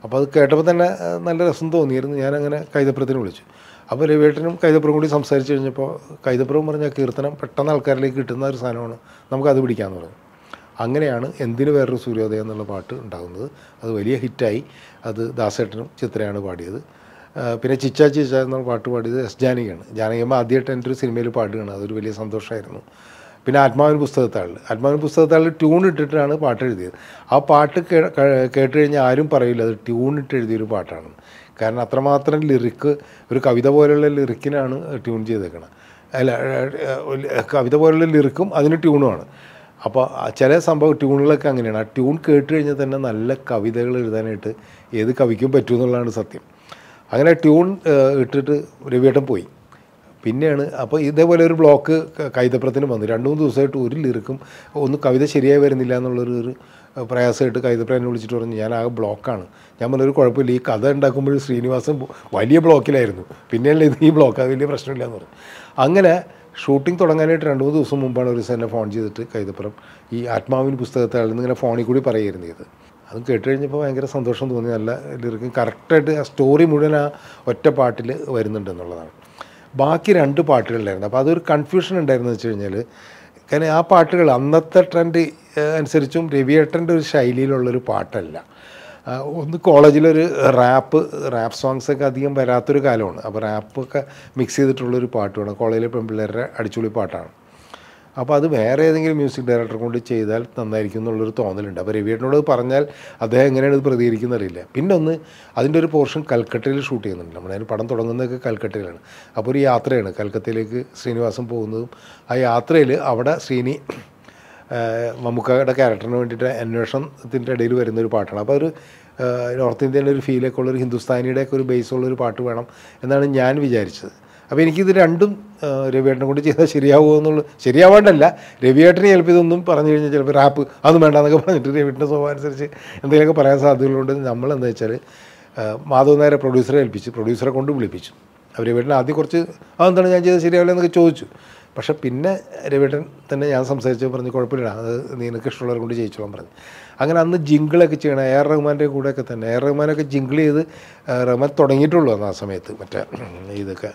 അപ്പോൾ അത് കേട്ടപ്പോൾ തന്നെ നല്ല രസം തോന്നിയിരുന്നു ഞാനങ്ങനെ കൈതപ്പുറത്തിന് വിളിച്ചു അപ്പോൾ രവേട്ടനും കൈതപ്പുറം കൂടി സംസാരിച്ച് കഴിഞ്ഞപ്പോൾ കൈതപ്പുറം പറഞ്ഞാൽ കീർത്തനം പെട്ടെന്ന് ആൾക്കാരിലേക്ക് കിട്ടുന്ന ഒരു സാധനമാണ് നമുക്കത് പിടിക്കാമെന്ന് പറഞ്ഞു അങ്ങനെയാണ് എന്തിനു വേറൊരു സൂര്യോദയം എന്നുള്ള പാട്ട് ഉണ്ടാകുന്നത് അത് വലിയ ഹിറ്റായി അത് ദാസേട്ടനും ചിത്രയാണ് പാടിയത് പിന്നെ ചിച്ച ചിച്ച എന്നുള്ള പാട്ട് പാടിയത് എസ് ജാനകിയാണ് ജാനകിയമ്മ ആദ്യമായിട്ട് എൻ്റെ ഒരു സിനിമയിൽ പാടുകയാണ് അതൊരു വലിയ സന്തോഷമായിരുന്നു പിന്നെ ആത്മാവിൻ പുസ്തകത്താളിൽ ആത്മാവിൻ പുസ്തകത്താളിൽ ട്യൂൺ ഇട്ടിട്ടാണ് പാട്ട് എഴുതിയത് ആ പാട്ട് കേട്ട് കഴിഞ്ഞാൽ ആരും പറയില്ല അത് ട്യൂൺ ഇട്ട് എഴുതിയൊരു പാട്ടാണ് കാരണം അത്രമാത്രം ലിറിക്ക് ഒരു കവിത പോലെയുള്ള ലിറിക്കിനാണ് ട്യൂൺ ചെയ്തേക്കുന്നത് അല്ല കവിത പോലുള്ള ലിറിക്കും അതിന് ട്യൂണുമാണ് അപ്പോൾ ചില സംഭവ ട്യൂണുകളൊക്കെ അങ്ങനെയാണ് ആ ട്യൂൺ കേട്ട് കഴിഞ്ഞാൽ തന്നെ നല്ല കവിതകൾ എഴുതാനായിട്ട് ഏത് കവിക്കും പറ്റൂ എന്നുള്ളതാണ് സത്യം അങ്ങനെ ട്യൂൺ ഇട്ടിട്ട് രവിയേട്ടൻ പോയി പിന്നെയാണ് അപ്പോൾ ഇതേപോലെ ഒരു ബ്ലോക്ക് കൈതപ്രത്തിന് വന്നു രണ്ട് മൂന്ന് ദിവസമായിട്ട് ഒരു ലിറിക്കും ഒന്ന് കവിത ശരിയായി വരുന്നില്ല എന്നുള്ളൊരു ഒരു പ്രയാസമായിട്ട് കൈതപ്ര എന്നെ വിളിച്ചിട്ട് പറഞ്ഞു ഞാൻ ആ ബ്ലോക്കാണ് ഞാൻ പറഞ്ഞൊരു കുഴപ്പമില്ല ഈ കഥ ഉണ്ടാക്കുമ്പോൾ ശ്രീനിവാസൻ വലിയ ബ്ലോക്കിലായിരുന്നു പിന്നെയല്ലേ ഇത് ഈ ബ്ലോക്ക് അത് വലിയ പ്രശ്നമില്ല എന്ന് പറഞ്ഞു അങ്ങനെ ഷൂട്ടിംഗ് തുടങ്ങാനായിട്ട് രണ്ട് മൂന്ന് ദിവസം മുമ്പാണ് ഒരു ദിവസം എന്നെ ഫോൺ ചെയ്തിട്ട് കൈതപ്പുറം ഈ ആത്മാവിൻ പുസ്തകത്തിൽ നിന്ന് ഇങ്ങനെ ഫോണിൽ കൂടി പറയായിരുന്നു ഇത് അത് കേട്ട് കഴിഞ്ഞപ്പോൾ ഭയങ്കര സന്തോഷം തോന്നി നല്ല ലിറിക്കും കറക്റ്റായിട്ട് ആ സ്റ്റോറി മുഴുവൻ ആ ഒറ്റ പാട്ടിൽ വരുന്നുണ്ട് എന്നുള്ളതാണ് ബാക്കി രണ്ട് പാട്ടുകളിലായിരുന്നു അപ്പോൾ അതൊരു കൺഫ്യൂഷൻ ഉണ്ടായിരുന്നു വെച്ച് കഴിഞ്ഞാൽ കാരണം ആ പാട്ടുകൾ അന്നത്തെ ട്രെൻഡ് അനുസരിച്ചും രവിയേട്ടൻ്റെ ഒരു ശൈലിയിലുള്ളൊരു പാട്ടല്ല ഒന്ന് കോളേജിലൊരു റാപ്പ് റാപ്പ് സോങ്സ് ഒക്കെ അധികം വരാത്തൊരു കാലമാണ് അപ്പോൾ റാപ്പൊക്കെ മിക്സ് ചെയ്തിട്ടുള്ളൊരു പാട്ടുമാണ് കോളേജിലെ പെൺപിള്ളേരുടെ അടിച്ചുപൊളി പാട്ടാണ് അപ്പോൾ അത് വേറെ ഏതെങ്കിലും മ്യൂസിക് ഡയറക്ടർ കൊണ്ട് ചെയ്താൽ നന്നായിരിക്കും എന്നുള്ളൊരു തോന്നലുണ്ട് അപ്പോൾ രവിയേട്ടനോട് പറഞ്ഞാൽ അദ്ദേഹം എങ്ങനെയാണ് ഇത് പ്രതികരിക്കുന്നത് അറിയില്ല പിന്നെ ഒന്ന് അതിൻ്റെ ഒരു പോർഷൻ കൽക്കട്ടയിൽ ഷൂട്ട് ചെയ്യുന്നുണ്ട് നമ്മുടെ അതിന് പടം തുടങ്ങുന്നതൊക്കെ കൽക്കട്ടയിലാണ് അപ്പോൾ ഒരു യാത്രയാണ് കൽക്കത്തയിലേക്ക് ശ്രീനിവാസം പോകുന്നതും ആ യാത്രയിൽ അവിടെ ശ്രീനി മമ്മൂക്കയുടെ ക്യാരക്ടറിന് വേണ്ടിയിട്ട് അന്വേഷണത്തിൻ്റെ ഇടയിൽ വരുന്ന ഒരു പാട്ടാണ് അപ്പോൾ ഒരു നോർത്ത് ഇന്ത്യയിലെ ഒരു ഫീലൊക്കെ ഉള്ളൊരു ഹിന്ദുസ്ഥാനിയുടെയൊക്കെ ഒരു ബേസ് ഉള്ളൊരു പാട്ട് വേണം എന്നാണ് ഞാൻ വിചാരിച്ചത് അപ്പോൾ എനിക്കിത് രണ്ടും രവിയേട്ടനെ കൊണ്ട് ചെയ്താൽ ശരിയാവുമോ എന്നുള്ളത് ശരിയാവാണ്ടല്ല രവിയേട്ടനെ ചിലപ്പോൾ ഇതൊന്നും പറഞ്ഞു കഴിഞ്ഞാൽ ചിലപ്പോൾ റാപ്പ് അതൊന്നും വേണ്ട എന്നൊക്കെ പറഞ്ഞിട്ട് രവിയേട്ടൻ്റെ സ്വഭാവം അനുസരിച്ച് എന്തെങ്കിലുമൊക്കെ പറയാൻ സാധ്യതകളുണ്ട് എന്താ വെച്ചാൽ മാധവ് നേരെ പ്രൊഡ്യൂസറെ ഏൽപ്പിച്ച് പ്രൊഡ്യൂസറെ കൊണ്ട് വിളിപ്പിച്ചു അവർ വീട്ടിൽ ആദ്യം കുറച്ച് അതെന്താണ് ഞാൻ ചെയ്തത് ശരിയാവില്ല എന്നൊക്കെ ചോദിച്ചു പക്ഷെ പിന്നെ രവിടൻ തന്നെ ഞാൻ സംസാരിച്ചു പറഞ്ഞു കുഴപ്പമില്ല അത് നിനക്ക് ഇഷ്ടമുള്ളവർ കൊണ്ട് ജയിച്ചോളാൻ പറഞ്ഞു അങ്ങനെ അന്ന് ജിങ്കിളൊക്കെ ചെയ്യണം എ ആർ റഹ്മാൻ്റെ കൂടെയൊക്കെ തന്നെ എ ആർ റഹ്മാനൊക്കെ ജിങ്കിൾ ചെയ്ത് റഹ്മാൻ തുടങ്ങിയിട്ടുള്ളൂ അന്ന് ആ സമയത്ത് മറ്റേ ഇതൊക്കെ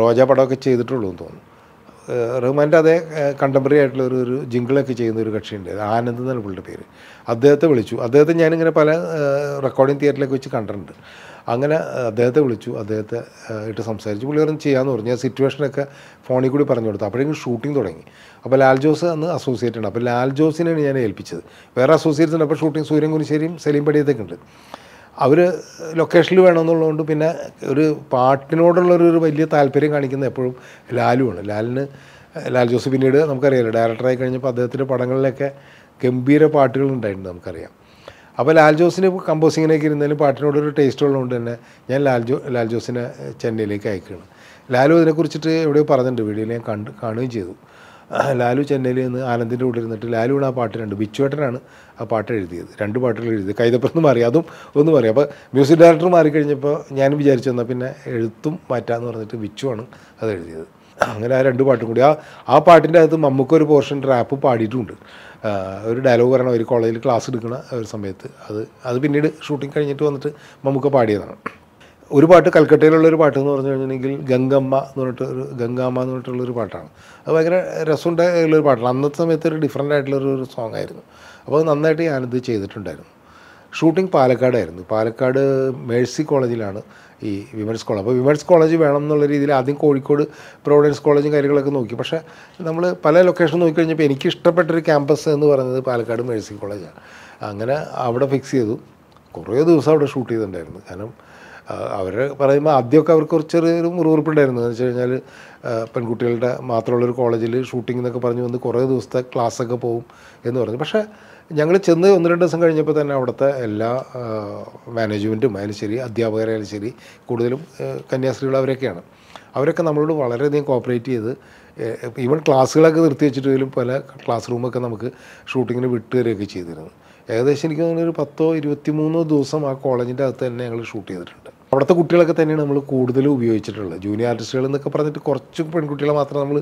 റോജ പടമൊക്കെ ചെയ്തിട്ടുള്ളൂ എന്ന് തോന്നുന്നു റഹ്മാൻ്റെ അതേ കണ്ടംപററി ആയിട്ടുള്ള ഒരു ഒരു ജിങ്കിളൊക്കെ ചെയ്യുന്ന ഒരു കക്ഷിയുണ്ട് ആനന്ദ് എന്നാണ് പുള്ളിയുടെ പേര് അദ്ദേഹത്തെ വിളിച്ചു അദ്ദേഹത്തെ ഞാനിങ്ങനെ പല റെക്കോർഡിംഗ് തിയേറ്ററിലൊക്കെ വെച്ച് കണ്ടിട്ടുണ്ട് അങ്ങനെ അദ്ദേഹത്തെ വിളിച്ചു അദ്ദേഹത്തെ ഇട്ട് സംസാരിച്ചു പുള്ളി പറഞ്ഞു ചെയ്യാമെന്ന് പറഞ്ഞു ആ സിറ്റുവേഷനൊക്കെ ഫോണിൽ കൂടി പറഞ്ഞു കൊടുത്തു അപ്പോഴേക്കും ഷൂട്ടിംഗ് തുടങ്ങി അപ്പോൾ ലാൽ ജോസ് അന്ന് അസോസിയേറ്റ് ഉണ്ട് അപ്പോൾ ലാൽ ജോസിനെയാണ് ഞാൻ ഏൽപ്പിച്ചത് വേറെ അസോസിയേറ്റ്സ് ഉണ്ട് അപ്പോൾ ഷൂട്ടിംഗ് സൂര്യൻ കുരിശ്ശേരിയും സലീം പടിയത്തൊക്കെ ഉണ്ട് അവർ ലൊക്കേഷനിൽ വേണമെന്നുള്ളതുകൊണ്ട് പിന്നെ ഒരു പാട്ടിനോടുള്ള ഒരു വലിയ താല്പര്യം കാണിക്കുന്നത് എപ്പോഴും ലാലുവാണ് ലാലിന് ലാൽ ജോസ് പിന്നീട് നമുക്കറിയാമല്ലോ ഡയറക്ടറായി കഴിഞ്ഞപ്പോൾ അദ്ദേഹത്തിൻ്റെ പടങ്ങളിലൊക്കെ ഗംഭീര പാട്ടുകൾ ഉണ്ടായിട്ടുണ്ട് നമുക്കറിയാം അപ്പോൾ ലാൽ ജോസിന് കമ്പോസിങ്ങിനൊക്കെ ഇരുന്നതിന് പാട്ടിനോടൊരു ടേസ്റ്റ് ഉള്ളതുകൊണ്ട് തന്നെ ഞാൻ ലാൽ ജോ ലാൽ ജോസിനെ ചെന്നൈയിലേക്ക് അയക്കുകയാണ് ലാലു അതിനെക്കുറിച്ചിട്ട് എവിടെയോ പറഞ്ഞിട്ടുണ്ട് വീഡിയോയിൽ ഞാൻ കണ്ട് കാണുകയും ചെയ്തു ലാലു ചെന്നൈയിൽ നിന്ന് ആനന്ദിൻ്റെ കൂടെ ഇരുന്നിട്ട് ലാലുവാണ് ആ പാട്ട് രണ്ട് ബിച്ചുവേട്ടനാണ് ആ പാട്ട് എഴുതിയത് രണ്ട് പാട്ടുകൾ എഴുതിയത് കൈതപ്പുറത്ത് മാറി അതും ഒന്ന് മാറി അപ്പോൾ മ്യൂസിക് ഡയറക്ടർ മാറിക്കഴിഞ്ഞപ്പോൾ ഞാനും വിചാരിച്ചു എന്നാൽ പിന്നെ എഴുത്തും മാറ്റാമെന്ന് പറഞ്ഞിട്ട് ബിച്ചുവാണ് അത് എഴുതിയത് അങ്ങനെ ആ രണ്ട് പാട്ടും കൂടി ആ ആ പാട്ടിൻ്റെ അകത്ത് മമ്മൂക്കൊരു പോർഷൻ റാപ്പ് പാടിയിട്ടുമുണ്ട് ഒരു ഡയലോഗ് പറയണം ഒരു കോളേജിൽ ക്ലാസ് എടുക്കുന്ന ഒരു സമയത്ത് അത് അത് പിന്നീട് ഷൂട്ടിംഗ് കഴിഞ്ഞിട്ട് വന്നിട്ട് മമ്മൂക്ക പാടിയതാണ് ഒരു പാട്ട് കൽക്കട്ടയിലുള്ള ഒരു പാട്ട് എന്ന് പറഞ്ഞു കഴിഞ്ഞിട്ടുണ്ടെങ്കിൽ ഗംഗമ്മ എന്ന് പറഞ്ഞിട്ട് ഒരു ഗംഗാമ്മ എന്ന് പറഞ്ഞിട്ടുള്ളൊരു പാട്ടാണ് അത് ഭയങ്കര രസമുണ്ടായുള്ളൊരു പാട്ടാണ് അന്നത്തെ സമയത്ത് ഒരു ഡിഫറെൻ്റ് ആയിട്ടുള്ളൊരു സോങ് ആയിരുന്നു അപ്പോൾ അത് നന്നായിട്ട് ഞാനിത് ചെയ്തിട്ടുണ്ടായിരുന്നു ഷൂട്ടിംഗ് പാലക്കാടായിരുന്നു പാലക്കാട് മേഴ്സി കോളേജിലാണ് ഈ വിമൻസ് കോളേജ് അപ്പോൾ വിമൻസ് കോളേജ് വേണം എന്നുള്ള രീതിയിൽ ആദ്യം കോഴിക്കോട് പ്രൊവിഡൻസ് കോളേജും കാര്യങ്ങളൊക്കെ നോക്കി പക്ഷേ നമ്മൾ പല ലൊക്കേഷൻ നോക്കിക്കഴിഞ്ഞപ്പോൾ എനിക്ക് ഇഷ്ടപ്പെട്ടൊരു ക്യാമ്പസ് എന്ന് പറയുന്നത് പാലക്കാട് മേഴ്സി കോളേജാണ് അങ്ങനെ അവിടെ ഫിക്സ് ചെയ്തു കുറേ ദിവസം അവിടെ ഷൂട്ട് ചെയ്തിട്ടുണ്ടായിരുന്നു കാരണം അവർ പറയുമ്പോൾ ആദ്യമൊക്കെ അവർക്ക് കുറച്ചൊരു മുറിവുറുപ്പുണ്ടായിരുന്നു എന്ന് വെച്ച് കഴിഞ്ഞാൽ പെൺകുട്ടികളുടെ മാത്രമുള്ളൊരു കോളേജിൽ ഷൂട്ടിംഗ് എന്നൊക്കെ പറഞ്ഞ് വന്ന് കുറേ ദിവസത്തെ ക്ലാസ്സൊക്കെ പോകും എന്ന് പറഞ്ഞു പക്ഷേ ഞങ്ങൾ ചെന്ന് ഒന്ന് രണ്ട് ദിവസം കഴിഞ്ഞപ്പോൾ തന്നെ അവിടുത്തെ എല്ലാ മാനേജ്മെൻറ്റും ആയാലും ശരി അധ്യാപകരായാലും ശരി കൂടുതലും കന്യാസ്ത്രീകൾ അവരൊക്കെയാണ് അവരൊക്കെ നമ്മളോട് വളരെയധികം കോപ്പറേറ്റ് ചെയ്ത് ഈവൻ ക്ലാസ്സുകളൊക്കെ നിർത്തി വെച്ചിട്ട് പോലും പല ക്ലാസ് റൂമൊക്കെ നമുക്ക് ഷൂട്ടിങ്ങിന് വിട്ട് വരികയൊക്കെ ചെയ്തിരുന്നു ഏകദേശം എനിക്ക് തോന്നുന്നൊരു പത്തോ ഇരുപത്തി മൂന്നോ ദിവസം ആ കോളേജിൻ്റെ അകത്ത് തന്നെ ഞങ്ങൾ ഷൂട്ട് ചെയ്തിട്ടുണ്ട് അവിടുത്തെ കുട്ടികളൊക്കെ തന്നെയാണ് നമ്മൾ കൂടുതലും ഉപയോഗിച്ചിട്ടുള്ളത് ജൂനിയർ ആർട്ടിസ്റ്റുകൾ എന്നൊക്കെ പറഞ്ഞിട്ട് കുറച്ച് പെൺകുട്ടികളെ മാത്രം നമ്മൾ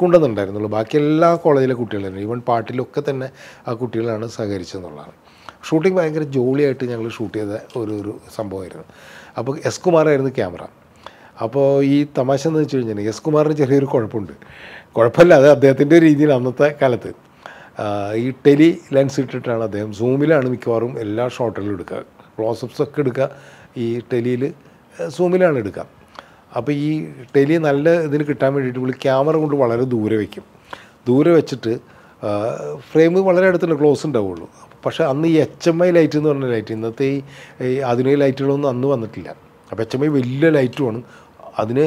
കൊണ്ടുവന്നിട്ടുണ്ടായിരുന്നുള്ളൂ ബാക്കി എല്ലാ കോളേജിലെ കുട്ടികൾ തന്നെ ഈവൻ പാട്ടിലൊക്കെ തന്നെ ആ കുട്ടികളാണ് സഹകരിച്ചതെന്നുള്ളതാണ് ഷൂട്ടിംഗ് ഭയങ്കര ജോളിയായിട്ട് ഞങ്ങൾ ഷൂട്ട് ചെയ്ത ഒരു ഒരു സംഭവമായിരുന്നു അപ്പോൾ എസ് കുമാറായിരുന്നു ക്യാമറ അപ്പോൾ ഈ തമാശ എന്ന് വെച്ച് കഴിഞ്ഞാൽ എസ് കുമാറിന് ചെറിയൊരു കുഴപ്പമുണ്ട് കുഴപ്പമില്ല അത് അദ്ദേഹത്തിൻ്റെ രീതിയിൽ അന്നത്തെ കാലത്ത് ഈ ടെലി ലെൻസ് ഇട്ടിട്ടാണ് അദ്ദേഹം സൂമിലാണ് മിക്കവാറും എല്ലാ ഷോട്ടുകളും എടുക്കുക ക്ലോസപ്സൊക്കെ ഒക്കെ എടുക്കുക ഈ ടെലിയിൽ സൂമിലാണ് എടുക്കാം അപ്പോൾ ഈ ടെലി നല്ല ഇതിന് കിട്ടാൻ വേണ്ടിയിട്ട് പുള്ളി ക്യാമറ കൊണ്ട് വളരെ ദൂരെ വയ്ക്കും ദൂരെ വെച്ചിട്ട് ഫ്രെയിം വളരെ അടുത്തുണ്ട് ക്ലോസ് ഉണ്ടാവുള്ളൂ പക്ഷേ അന്ന് ഈ എച്ച് എം ഐ ലൈറ്റ് എന്ന് പറഞ്ഞ ലൈറ്റ് ഇന്നത്തെ ഈ ആധുനിക ലൈറ്റുകളൊന്നും അന്ന് വന്നിട്ടില്ല അപ്പോൾ എച്ച് എം ഐ വലിയ ലൈറ്റുമാണ് അതിന്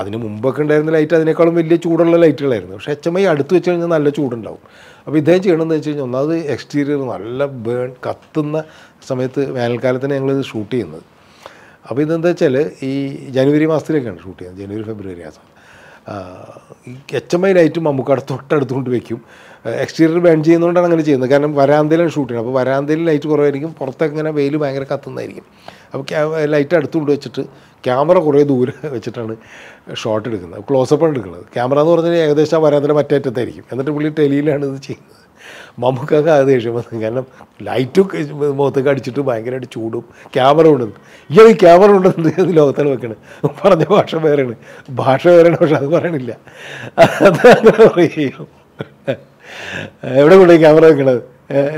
അതിന് മുമ്പൊക്കെ ഉണ്ടായിരുന്ന ലൈറ്റ് അതിനേക്കാളും വലിയ ചൂടുള്ള ലൈറ്റുകളായിരുന്നു പക്ഷേ എച്ച് എം ഐ അടുത്ത് വെച്ച് കഴിഞ്ഞാൽ നല്ല ചൂടുണ്ടാവും അപ്പോൾ ഇദ്ദേഹം ചെയ്യണമെന്ന് വെച്ച് കഴിഞ്ഞാൽ ഒന്നാമത് എക്സ്റ്റീരിയർ നല്ല ബേൺ കത്തുന്ന സമയത്ത് വേനൽക്കാലത്തിന് ഞങ്ങളിത് ഷൂട്ട് ചെയ്യുന്നത് അപ്പോൾ ഇതെന്താ വെച്ചാൽ ഈ ജനുവരി മാസത്തിലേക്കാണ് ഷൂട്ട് ചെയ്യുന്നത് ജനുവരി ഫെബ്രുവരി ആ ഈ എച്ച് എം ഐ ലൈറ്റും മമ്മൂക്കാട് തൊട്ടടുത്തുകൊണ്ട് വെക്കും എക്സ്റ്റീരിയർ ബാൻ ചെയ്യുന്നതുകൊണ്ടാണ് അങ്ങനെ ചെയ്യുന്നത് കാരണം വരാന്തയിലാണ് ഷൂട്ട് ചെയ്യുന്നത് അപ്പോൾ വരാന്തയിൽ ലൈറ്റ് കുറവായിരിക്കും ഇങ്ങനെ വെയിൽ ഭയങ്കര കത്തുന്നതായിരിക്കും അപ്പോൾ ലൈറ്റ് അടുത്തുകൊണ്ട് വെച്ചിട്ട് ക്യാമറ കുറേ ദൂരെ വെച്ചിട്ടാണ് ഷോട്ട് എടുക്കുന്നത് ക്ലോസപ്പാണ് എടുക്കുന്നത് ക്യാമറ എന്ന് പറഞ്ഞാൽ ഏകദേശം ആ വരാന്തയുടെ മറ്റേ അറ്റത്തായിരിക്കും എന്നിട്ട് പുള്ളി ടെലിയിലാണ് ഇത് ചെയ്യുന്നത് മമ്മൂക്കൊക്കെ അത് ദേഷ്യം വന്നു കാരണം ലൈറ്റും മുഖത്തൊക്കെ അടിച്ചിട്ട് ഭയങ്കരമായിട്ട് ചൂടും ക്യാമറ കൊണ്ടുവന്നു ഇയാൾ ക്യാമറ കൊണ്ടുവന്നത് ലോകത്താണ് വെക്കണേ പറഞ്ഞ ഭാഷ വേറെയാണ് ഭാഷ വേറെയാണ് പക്ഷെ അത് പറയണില്ല അതാണ് പറയും എവിടെ കൊണ്ടുപോയി ക്യാമറ വെക്കണത്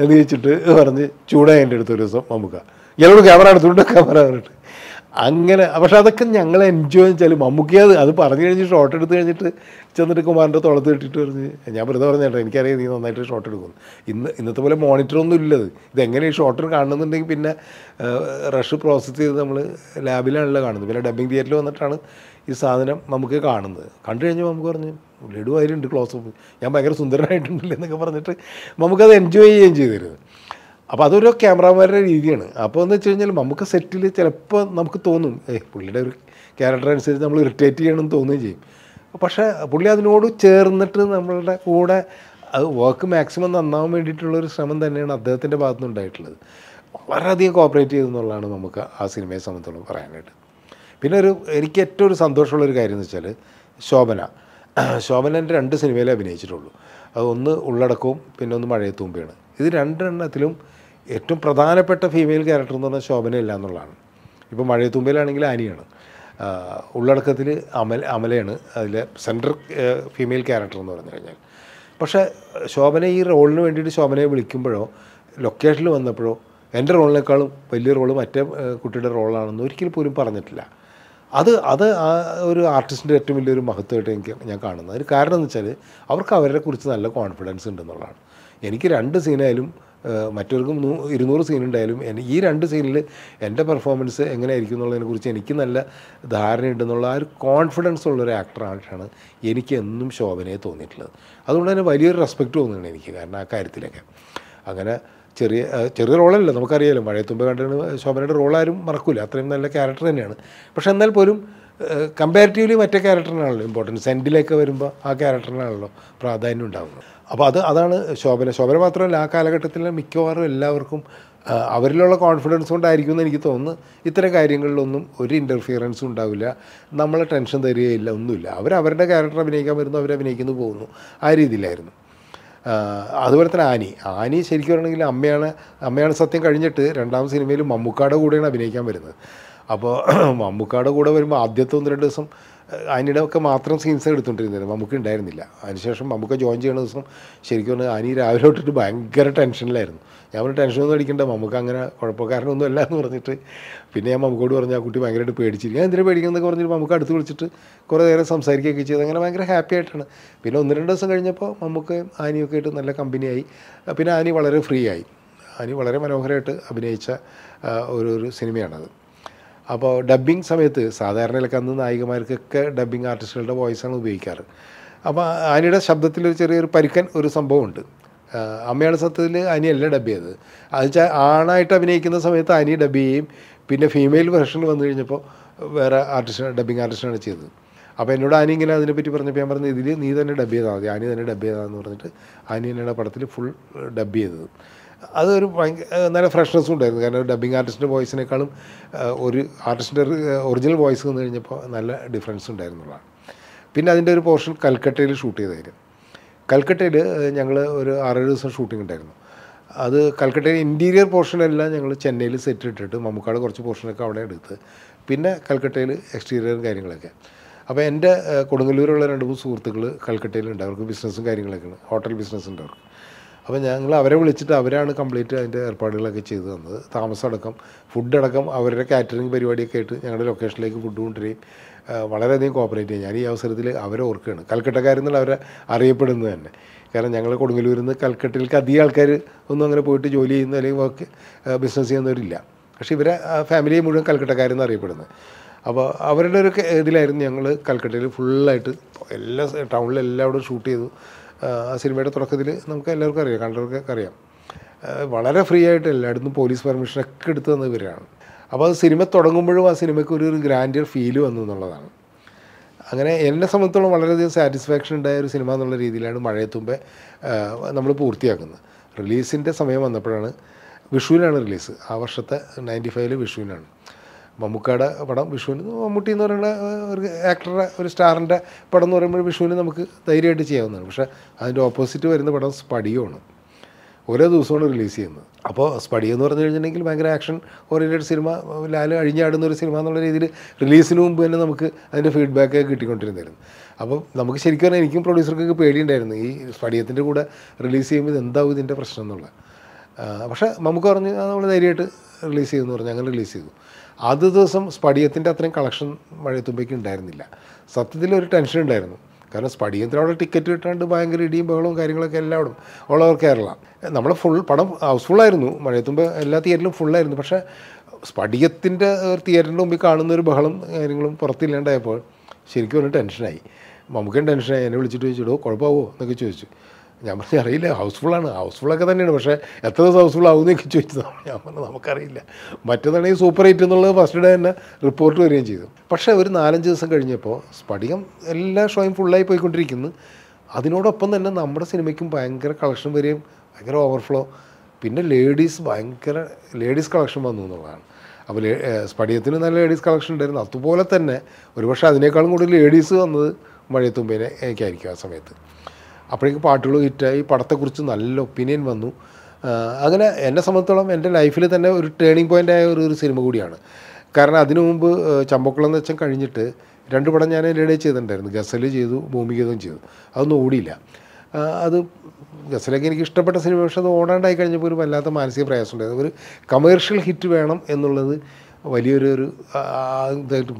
എന്ന് ചോദിച്ചിട്ട് പറഞ്ഞ് ചൂടായി എൻ്റെ അടുത്ത് ഒരു ദിവസം മമ്മൂക്ക ഇയാളോട് ക്യാമറ എടുത്തുകൊണ്ട് ക്യാമറ പറഞ്ഞിട്ട് അങ്ങനെ പക്ഷെ അതൊക്കെ ഞങ്ങൾ എൻജോയ് വെച്ചാൽ മമ്മൂക്കി അത് അത് പറഞ്ഞു കഴിഞ്ഞ് ഷോട്ട് എടുത്ത് കഴിഞ്ഞിട്ട് ചെന്നിട്ട് കുമാറിൻ്റെ തുളത്ത് കെട്ടിട്ട് പറഞ്ഞ് ഞാൻ വെറുതെ പറഞ്ഞേട്ടോ എനിക്കറിയാം നീ നന്നായിട്ട് ഷോട്ട് എടുക്കുന്നു ഇന്ന് ഇന്നത്തെ പോലെ മോണിറ്ററൊന്നും ഇല്ലത് ഇതെങ്ങനെ ഈ ഷോട്ടർ കാണുന്നുണ്ടെങ്കിൽ പിന്നെ റഷ് പ്രോസസ്സ് ചെയ്ത് നമ്മൾ ലാബിലാണല്ലോ കാണുന്നത് പിന്നെ ഡബിങ് തിയേറ്ററിൽ വന്നിട്ടാണ് ഈ സാധനം നമുക്ക് കാണുന്നത് കണ്ടു കഴിഞ്ഞപ്പോൾ നമുക്ക് പറഞ്ഞു ലഡു അതിലുണ്ട് ക്ലോസ് ഞാൻ ഭയങ്കര സുന്ദരനായിട്ടുണ്ടല്ലേ എന്നൊക്കെ പറഞ്ഞിട്ട് നമുക്കത് എൻജോയ് ചെയ്യുകയും ചെയ്തിരുന്നു അപ്പോൾ അതൊരു ക്യാമറമാരുടെ രീതിയാണ് അപ്പോൾ എന്ന് വെച്ച് കഴിഞ്ഞാൽ നമുക്ക് സെറ്റിൽ ചിലപ്പോൾ നമുക്ക് തോന്നും ഏഹ് പുള്ളിയുടെ ഒരു ക്യാരക്ടർ അനുസരിച്ച് നമ്മൾ ഇറിറ്റേറ്റ് എന്ന് തോന്നുകയും ചെയ്യും പക്ഷേ പുള്ളി അതിനോട് ചേർന്നിട്ട് നമ്മളുടെ കൂടെ അത് വർക്ക് മാക്സിമം നന്നാവാൻ വേണ്ടിയിട്ടുള്ളൊരു ശ്രമം തന്നെയാണ് അദ്ദേഹത്തിൻ്റെ ഭാഗത്തു നിന്നുണ്ടായിട്ടുള്ളത് വളരെയധികം കോപ്പറേറ്റ് ചെയ്തെന്നുള്ളതാണ് നമുക്ക് ആ സിനിമയെ സംബന്ധിച്ചോളം പറയാനായിട്ട് പിന്നെ ഒരു എനിക്ക് ഏറ്റവും ഒരു സന്തോഷമുള്ളൊരു കാര്യം എന്ന് വെച്ചാൽ ശോഭന ശോഭന എൻ്റെ രണ്ട് സിനിമയിലേ അഭിനയിച്ചിട്ടുള്ളൂ അത് ഒന്ന് ഉള്ളടക്കവും പിന്നെ ഒന്ന് മഴയത്തുമ്പിയാണ് ഇത് രണ്ടെണ്ണത്തിലും ഏറ്റവും പ്രധാനപ്പെട്ട ഫീമെയിൽ ക്യാരക്ടർ എന്ന് പറഞ്ഞാൽ ശോഭനയില്ല എന്നുള്ളതാണ് ഇപ്പോൾ മഴയത്തുമ്പയിലാണെങ്കിൽ ആനിയാണ് ഉള്ളടക്കത്തിൽ അമൽ അമലയാണ് അതിലെ സെൻട്രൽ ഫീമെയിൽ ക്യാരക്ടർ എന്ന് പറഞ്ഞു കഴിഞ്ഞാൽ പക്ഷേ ശോഭന ഈ റോളിന് വേണ്ടിയിട്ട് ശോഭനയെ വിളിക്കുമ്പോഴോ ലൊക്കേഷനിൽ വന്നപ്പോഴോ എൻ്റെ റോളിനേക്കാളും വലിയ റോള് മറ്റേ കുട്ടിയുടെ റോളാണെന്ന് ഒരിക്കലും പോലും പറഞ്ഞിട്ടില്ല അത് അത് ആ ഒരു ആർട്ടിസ്റ്റിൻ്റെ ഏറ്റവും വലിയൊരു മഹത്വമായിട്ട് എനിക്ക് ഞാൻ കാണുന്നത് അതിന് കാരണം എന്ന് വെച്ചാൽ അവർക്ക് അവരെ കുറിച്ച് നല്ല കോൺഫിഡൻസ് ഉണ്ടെന്നുള്ളതാണ് എനിക്ക് രണ്ട് സീനായാലും മറ്റവർക്കും ഇരുന്നൂറ് സീനുണ്ടായാലും ഈ രണ്ട് സീനിൽ എൻ്റെ പെർഫോമൻസ് എങ്ങനെയായിരിക്കും എന്നുള്ളതിനെക്കുറിച്ച് എനിക്ക് നല്ല ധാരണയുണ്ടെന്നുള്ള ആ ഒരു കോൺഫിഡൻസ് ഉള്ള ഒരു ആക്ടറായിട്ടാണ് എനിക്ക് എന്നും ശോഭനയെ തോന്നിയിട്ടുള്ളത് അതുകൊണ്ട് തന്നെ വലിയൊരു റെസ്പെക്റ്റ് തോന്നുകയാണ് എനിക്ക് കാരണം ആ കാര്യത്തിലൊക്കെ അങ്ങനെ ചെറിയ ചെറിയ റോളല്ല നമുക്കറിയാലോ മഴയത്തുമ്പ് കണ്ടാണ് ശോഭനയുടെ റോൾ ആരും മറക്കില്ല അത്രയും നല്ല ക്യാരക്ടർ തന്നെയാണ് പക്ഷേ എന്നാൽ പോലും കമ്പാരിറ്റീവ്ലി മറ്റേ ക്യാരക്ടറിനാണല്ലോ ഇമ്പോർട്ടൻസ് സെൻറ്റിലേക്ക് വരുമ്പോൾ ആ ക്യാരക്ടറിനാണല്ലോ പ്രാധാന്യം ഉണ്ടാകുന്നത് അപ്പോൾ അത് അതാണ് ശോഭന ശോഭന മാത്രമല്ല ആ കാലഘട്ടത്തിൽ മിക്കവാറും എല്ലാവർക്കും അവരിലുള്ള കോൺഫിഡൻസ് കൊണ്ടായിരിക്കും എന്ന് എനിക്ക് തോന്നുന്നു ഇത്തരം കാര്യങ്ങളിലൊന്നും ഒരു ഇൻ്റർഫിയറൻസും ഉണ്ടാവില്ല നമ്മളെ ടെൻഷൻ തരികയില്ല ഒന്നുമില്ല അവർ അവരുടെ ക്യാരക്ടർ അഭിനയിക്കാൻ വരുന്നു അവർ അഭിനയിക്കുന്നു പോകുന്നു ആ രീതിയിലായിരുന്നു അതുപോലെ തന്നെ ആനി ആനി ശരിക്കും പറഞ്ഞെങ്കിൽ അമ്മയാണ് അമ്മയാണ് സത്യം കഴിഞ്ഞിട്ട് രണ്ടാം സിനിമയിൽ മമ്മൂക്കാടെ കൂടെയാണ് അഭിനയിക്കാൻ വരുന്നത് അപ്പോൾ മമ്മൂക്കാടെ കൂടെ വരുമ്പോൾ ആദ്യത്തെ ഒന്ന് രണ്ട് ദിവസം ആനിയുടെ ഒക്കെ മാത്രം സീൻസ് എടുത്തുകൊണ്ടിരുന്നത് മമ്മൂക്ക് ഉണ്ടായിരുന്നില്ല അതിനുശേഷം മമ്മൂക്ക ജോയിൻ ചെയ്യുന്ന ദിവസം ശരിക്കും പറഞ്ഞാൽ ആനി രാവിലെ തൊട്ടിട്ട് ഭയങ്കര ടെൻഷനിലായിരുന്നു ഞാൻ ഒരു ടെൻഷനൊന്നും അടിക്കണ്ട മമ്മൂക്ക അങ്ങനെ കുഴപ്പക്കാരനൊന്നും അല്ല എന്ന് പറഞ്ഞിട്ട് പിന്നെ ഞാൻ മമ്മൂക്കോട് പറഞ്ഞു ആ കുട്ടി ഭയങ്കരമായിട്ട് പേടിച്ചിരിക്കും ഞാൻ എന്തിനാണ് പേടിക്കുന്നതെന്ന് പറഞ്ഞിട്ട് മമ്മൂക്ക അടുത്ത് വിളിച്ചിട്ട് കുറേ നേരം സംസാരിക്കുകയൊക്കെ ചെയ്ത് അങ്ങനെ ഭയങ്കര ഹാപ്പി ആയിട്ടാണ് പിന്നെ ഒന്ന് രണ്ട് ദിവസം കഴിഞ്ഞപ്പോൾ മമ്മൂക്ക് ആനിയൊക്കെ ആയിട്ട് നല്ല കമ്പനിയായി പിന്നെ ആനി വളരെ ഫ്രീ ആയി ആനി വളരെ മനോഹരമായിട്ട് അഭിനയിച്ച ഒരു ഒരു സിനിമയാണത് അപ്പോൾ ഡബ്ബിങ് സമയത്ത് സാധാരണയിലൊക്കെ അന്ന് നായികമാർക്കൊക്കെ ഡബ്ബിങ് ആർട്ടിസ്റ്റുകളുടെ വോയിസാണ് ഉപയോഗിക്കാറ് അപ്പോൾ ആനിയുടെ ശബ്ദത്തിലൊരു ചെറിയൊരു പരിക്കൻ ഒരു സംഭവമുണ്ട് അമ്മയുടെ സത്യത്തിൽ അനിയല്ല ഡബ് ചെയ്തത് അത് വെച്ചാൽ ആണായിട്ട് അഭിനയിക്കുന്ന സമയത്ത് അനി ഡബ് ചെയ്യും പിന്നെ ഫീമെയിൽ വെർഷനിൽ വന്നു കഴിഞ്ഞപ്പോൾ വേറെ ആർട്ടിസ്റ്റ് ഡബ്ബിങ് ആർട്ടിസ്റ്റാണ് ചെയ്തത് അപ്പോൾ എന്നോട് ആനി ഇങ്ങനെ അതിനെപ്പറ്റി പറഞ്ഞപ്പോൾ ഞാൻ പറഞ്ഞു ഇതിൽ നീ തന്നെ ഡബ് ചെയ്താൽ മതി ആനി തന്നെ ഡബ് ചെയ്താന്ന് പറഞ്ഞിട്ട് ആനി തന്നെയാണ് പടത്തിൽ ഫുൾ ഡബ് ചെയ്തത് അതൊരു ഭയങ്കര നല്ല ഫ്രഷ്നെസ്സും ഉണ്ടായിരുന്നു കാരണം ഡബിങ് ആർട്ടിസ്റ്റിൻ്റെ വോയിസിനേക്കാളും ഒരു ആർട്ടിസ്റ്റിൻ്റെ ഒറിജിനൽ വോയിസ് വന്നു കഴിഞ്ഞപ്പോൾ നല്ല ഡിഫറൻസ് ഉണ്ടായിരുന്നുള്ളതാണ് പിന്നെ അതിൻ്റെ ഒരു പോർഷൻ കൽക്കട്ടയിൽ ഷൂട്ട് ചെയ്തായിരുന്നു കൽക്കട്ടയിൽ ഞങ്ങൾ ഒരു ആറേഴ് ദിവസം ഷൂട്ടിംഗ് ഉണ്ടായിരുന്നു അത് കൽക്കട്ടയിലെ ഇൻറ്റീരിയർ പോർഷനെല്ലാം ഞങ്ങൾ ചെന്നൈയിൽ സെറ്റ് ഇട്ടിട്ട് മമ്മൂക്കാട് കുറച്ച് പോർഷനൊക്കെ അവിടെ എടുത്ത് പിന്നെ കൽക്കട്ടയിൽ എക്സ്റ്റീരിയർ കാര്യങ്ങളൊക്കെ അപ്പോൾ എൻ്റെ കൊടുങ്ങല്ലൂരുള്ള രണ്ട് മൂന്ന് സുഹൃത്തുക്കൾ കൽക്കട്ടയിലുണ്ട് അവർക്ക് ബിസിനസ്സും കാര്യങ്ങളൊക്കെയാണ് ഹോട്ടൽ ബിസിനസ് ഉണ്ട് അവർക്ക് അപ്പോൾ ഞങ്ങൾ അവരെ വിളിച്ചിട്ട് അവരാണ് കംപ്ലീറ്റ് അതിൻ്റെ ഏർപ്പാടുകളൊക്കെ ചെയ്തു തന്നത് താമസം ഫുഡ് ഫുഡടക്കം അവരുടെ കാറ്ററിംഗ് പരിപാടിയൊക്കെ ആയിട്ട് ഞങ്ങളുടെ ലൊക്കേഷനിലേക്ക് ഫുഡ് കൊണ്ടുവരികയും വളരെയധികം കോപ്പറേറ്റ് ചെയ്യും ഞാൻ ഈ അവസരത്തിൽ അവരെ ഓർക്കുകയാണ് കൽക്കട്ടക്കാരെന്നുള്ള അവരെ അറിയപ്പെടുന്നത് തന്നെ കാരണം ഞങ്ങൾ കൊടുങ്ങല്ലൂരിൽ നിന്ന് കൽക്കട്ടയിലേക്ക് അധികം ആൾക്കാർ ഒന്നും അങ്ങനെ പോയിട്ട് ജോലി ചെയ്യുന്ന അല്ലെങ്കിൽ വർക്ക് ബിസിനസ് ചെയ്യുന്നവരില്ല പക്ഷേ ഇവരെ ഫാമിലി മുഴുവൻ കൽക്കട്ടക്കാരെന്ന് അറിയപ്പെടുന്നത് അപ്പോൾ അവരുടെ ഒരു ഇതിലായിരുന്നു ഞങ്ങൾ കൽക്കട്ടയിൽ ഫുള്ളായിട്ട് എല്ലാ ടൗണിലെല്ലാവരും ഷൂട്ട് ചെയ്തു ആ സിനിമയുടെ തുടക്കത്തിൽ നമുക്ക് എല്ലാവർക്കും അറിയാം കണ്ടവർക്കൊക്കെ അറിയാം വളരെ ഫ്രീ ആയിട്ട് എല്ലായിടത്തും പോലീസ് പെർമിഷനൊക്കെ എടുത്തു തന്ന ഇവരാണ് അപ്പോൾ അത് സിനിമ തുടങ്ങുമ്പോഴും ആ സിനിമയ്ക്ക് ഒരു ഗ്രാൻഡിയർ ഫീൽ വന്നു എന്നുള്ളതാണ് അങ്ങനെ എന്നെ സംബന്ധിച്ചോളം വളരെയധികം സാറ്റിസ്ഫാക്ഷൻ ഉണ്ടായ ഒരു സിനിമ എന്നുള്ള രീതിയിലാണ് മഴയത്തുമ്പെ നമ്മൾ പൂർത്തിയാക്കുന്നത് റിലീസിൻ്റെ സമയം വന്നപ്പോഴാണ് വിഷുവിനാണ് റിലീസ് ആ വർഷത്തെ നയൻറ്റി ഫൈവില് വിഷുവിനാണ് മമ്മൂക്കയുടെ പടം വിഷുവിന് മമ്മൂട്ടി എന്ന് പറയുന്ന ഒരു ആക്ടറുടെ ഒരു സ്റ്റാറിൻ്റെ പടം എന്ന് പറയുമ്പോൾ വിഷുവിന് നമുക്ക് ധൈര്യമായിട്ട് ചെയ്യാവുന്നതാണ് പക്ഷേ അതിൻ്റെ ഓപ്പോസിറ്റ് വരുന്ന പടം സ്പടികമാണ് ഓരോ ദിവസമാണ് റിലീസ് ചെയ്യുന്നത് അപ്പോൾ സ്പടി എന്ന് പറഞ്ഞു കഴിഞ്ഞിട്ടുണ്ടെങ്കിൽ ഭയങ്കര ആക്ഷൻ ഓറിയൻറ്റഡ് സിനിമ ലാൽ അഴിഞ്ഞാടുന്ന ഒരു സിനിമ എന്നുള്ള രീതിയിൽ റിലീസിന് മുമ്പ് തന്നെ നമുക്ക് അതിൻ്റെ ഫീഡ്ബാക്ക് കിട്ടിക്കൊണ്ടിരുന്നായിരുന്നു അപ്പോൾ നമുക്ക് ശരിക്കും പറഞ്ഞാൽ എനിക്കും പ്രൊഡ്യൂസർക്കൊക്കെ പേടിയുണ്ടായിരുന്നു ഈ സ്പടിയത്തിൻ്റെ കൂടെ റിലീസ് ചെയ്യുമ്പോൾ എന്താവും ഇതിൻ്റെ പ്രശ്നം എന്നുള്ളത് പക്ഷേ നമുക്ക് പറഞ്ഞ് നമ്മൾ ധൈര്യമായിട്ട് റിലീസ് ചെയ്തെന്ന് പറഞ്ഞു അങ്ങനെ റിലീസ് ചെയ്തു അത് ദിവസം സ്പടിയത്തിൻ്റെ അത്രയും കളക്ഷൻ മഴയത്തുമ്പേക്ക് ഉണ്ടായിരുന്നില്ല സത്യത്തിൽ ഒരു ടെൻഷൻ ഉണ്ടായിരുന്നു കാരണം സ്പടിയത്തിന് അവിടെ ടിക്കറ്റ് കിട്ടാണ്ട് ഭയങ്കര ഇടിയും ബഹളവും കാര്യങ്ങളൊക്കെ എല്ലാവരും ഓൾ ഓവർ കേരള നമ്മൾ ഫുൾ പടം ഹൗസ്ഫുള്ളായിരുന്നു മഴയത്തുമ്പോൾ എല്ലാ തിയേറ്ററിലും ഫുള്ളായിരുന്നു പക്ഷേ സ്പടിയത്തിൻ്റെ തിയേറ്ററിൻ്റെ മുമ്പിൽ കാണുന്ന ഒരു ബഹളം കാര്യങ്ങളും പുറത്തില്ലാണ്ടായപ്പോൾ ശരിക്കും ഒരു ടെൻഷനായി നമുക്കും ടെൻഷനായി എന്നെ വിളിച്ചിട്ട് ചോദിച്ചിടോ കുഴപ്പമാവോ എന്നൊക്കെ ചോദിച്ചു ഞാൻ പറഞ്ഞു അറിയില്ല ഹൗസ്ഫുള്ളാണ് ഹൗസ്ഫുള്ളൊക്കെ തന്നെയാണ് പക്ഷേ എത്ര ദിവസം ഹൗസ്ഫുൾ ആവുമെന്നൊക്കെ ചോദിച്ചതാണ് ഞാൻ പറഞ്ഞു നമുക്കറിയില്ല മറ്റേതാണെങ്കിൽ സൂപ്പർ ഹിറ്റ് എന്നുള്ളത് ഫസ്റ്റ് ഡേ തന്നെ റിപ്പോർട്ട് വരികയും ചെയ്തു പക്ഷേ ഒരു നാലഞ്ച് ദിവസം കഴിഞ്ഞപ്പോൾ സ്പടികം എല്ലാ ഷോയും ഫുള്ളായി പോയിക്കൊണ്ടിരിക്കുന്നു അതിനോടൊപ്പം തന്നെ നമ്മുടെ സിനിമയ്ക്കും ഭയങ്കര കളക്ഷൻ വരികയും ഭയങ്കര ഓവർഫ്ലോ പിന്നെ ലേഡീസ് ഭയങ്കര ലേഡീസ് കളക്ഷൻ വന്നു എന്നുള്ളതാണ് അപ്പോൾ സ്പടിയത്തിന് നല്ല ലേഡീസ് കളക്ഷൻ ഉണ്ടായിരുന്നു അതുപോലെ തന്നെ ഒരുപക്ഷെ അതിനേക്കാളും കൂടുതൽ ലേഡീസ് വന്നത് മഴയത്തുമ്പേനെ എനിക്കായിരിക്കും ആ സമയത്ത് അപ്പോഴേക്ക് പാട്ടുകൾ ഹിറ്റായി പടത്തെക്കുറിച്ച് നല്ല ഒപ്പീനിയൻ വന്നു അങ്ങനെ എന്നെ സംബന്ധിച്ചോളം എൻ്റെ ലൈഫിൽ തന്നെ ഒരു ടേണിംഗ് പോയിൻ്റ് ആയ ഒരു ഒരു സിനിമ കൂടിയാണ് കാരണം അതിനു മുമ്പ് ചമ്പക്കുളം എന്ന് വെച്ചാൽ കഴിഞ്ഞിട്ട് രണ്ട് പടം ഞാൻ എൻ്റെ ചെയ്തിട്ടുണ്ടായിരുന്നു ഗസൽ ചെയ്തു ഭൂമിഗതം ചെയ്തു അതൊന്നും ഓടിയില്ല അത് ഗസലൊക്കെ എനിക്ക് ഇഷ്ടപ്പെട്ട സിനിമ പക്ഷെ അത് ഓടാണ്ടായി കഴിഞ്ഞപ്പോൾ ഒരു വല്ലാത്ത മാനസിക പ്രയാസം ഉണ്ടായിരുന്നു ഒരു കമേഴ്ഷ്യൽ ഹിറ്റ് വേണം എന്നുള്ളത് വലിയൊരു ഒരു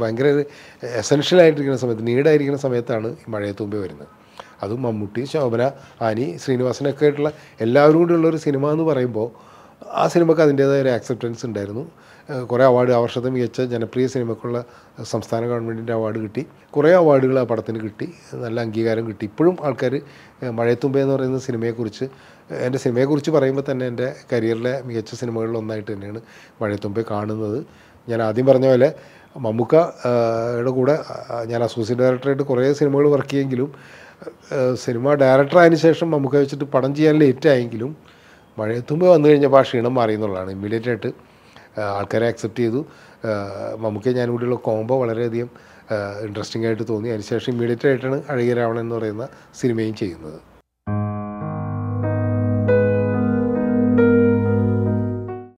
ഭയങ്കര എസെൻഷ്യലായിട്ടിരിക്കുന്ന സമയത്ത് നീഡായിരിക്കുന്ന സമയത്താണ് ഈ മഴയത്തുമ്പേ വരുന്നത് അത് മമ്മൂട്ടി ശോഭന ആനി ശ്രീനിവാസനൊക്കെ ആയിട്ടുള്ള എല്ലാവരും കൂടെയുള്ള ഒരു സിനിമ എന്ന് പറയുമ്പോൾ ആ സിനിമക്ക് അതിൻ്റേതായ ഒരു ആക്സെപ്റ്റൻസ് ഉണ്ടായിരുന്നു കുറേ അവാർഡ് ആ വർഷത്തെ മികച്ച ജനപ്രിയ സിനിമക്കുള്ള സംസ്ഥാന ഗവൺമെൻറ്റിൻ്റെ അവാർഡ് കിട്ടി കുറേ അവാർഡുകൾ ആ പടത്തിന് കിട്ടി നല്ല അംഗീകാരം കിട്ടി ഇപ്പോഴും ആൾക്കാർ മഴയത്തുമ്പ എന്ന് പറയുന്ന സിനിമയെക്കുറിച്ച് എൻ്റെ സിനിമയെക്കുറിച്ച് പറയുമ്പോൾ തന്നെ എൻ്റെ കരിയറിലെ മികച്ച സിനിമകളിൽ ഒന്നായിട്ട് തന്നെയാണ് മഴയത്തുമ്പ കാണുന്നത് ഞാൻ ആദ്യം പറഞ്ഞ പോലെ മമ്മൂക്കയുടെ കൂടെ ഞാൻ അസോസിയേറ്റ് ഡയറക്ടറായിട്ട് കുറേ സിനിമകൾ വർക്ക് ചെയ്യെങ്കിലും സിനിമ ഡയറക്ടർ ആയതിനു ശേഷം നമുക്ക് വെച്ചിട്ട് പടം ചെയ്യാൻ ലേറ്റായെങ്കിലും മഴയത്തുമ്പോൾ വന്നു കഴിഞ്ഞപ്പോൾ ആ ക്ഷീണം മാറി എന്നുള്ളതാണ് ഇമ്മീഡിയറ്റ് ആയിട്ട് ആൾക്കാരെ അക്സെപ്റ്റ് ചെയ്തു മമ്മൂക്ക ഞാൻ കൂടിയുള്ള കോംബോ വളരെയധികം ഇൻട്രസ്റ്റിംഗ് ആയിട്ട് തോന്നി അതിനുശേഷം ഇമ്മീഡിയറ്റ് ആയിട്ടാണ് അഴകിയ രാവണൻ എന്ന് പറയുന്ന സിനിമയും ചെയ്യുന്നത്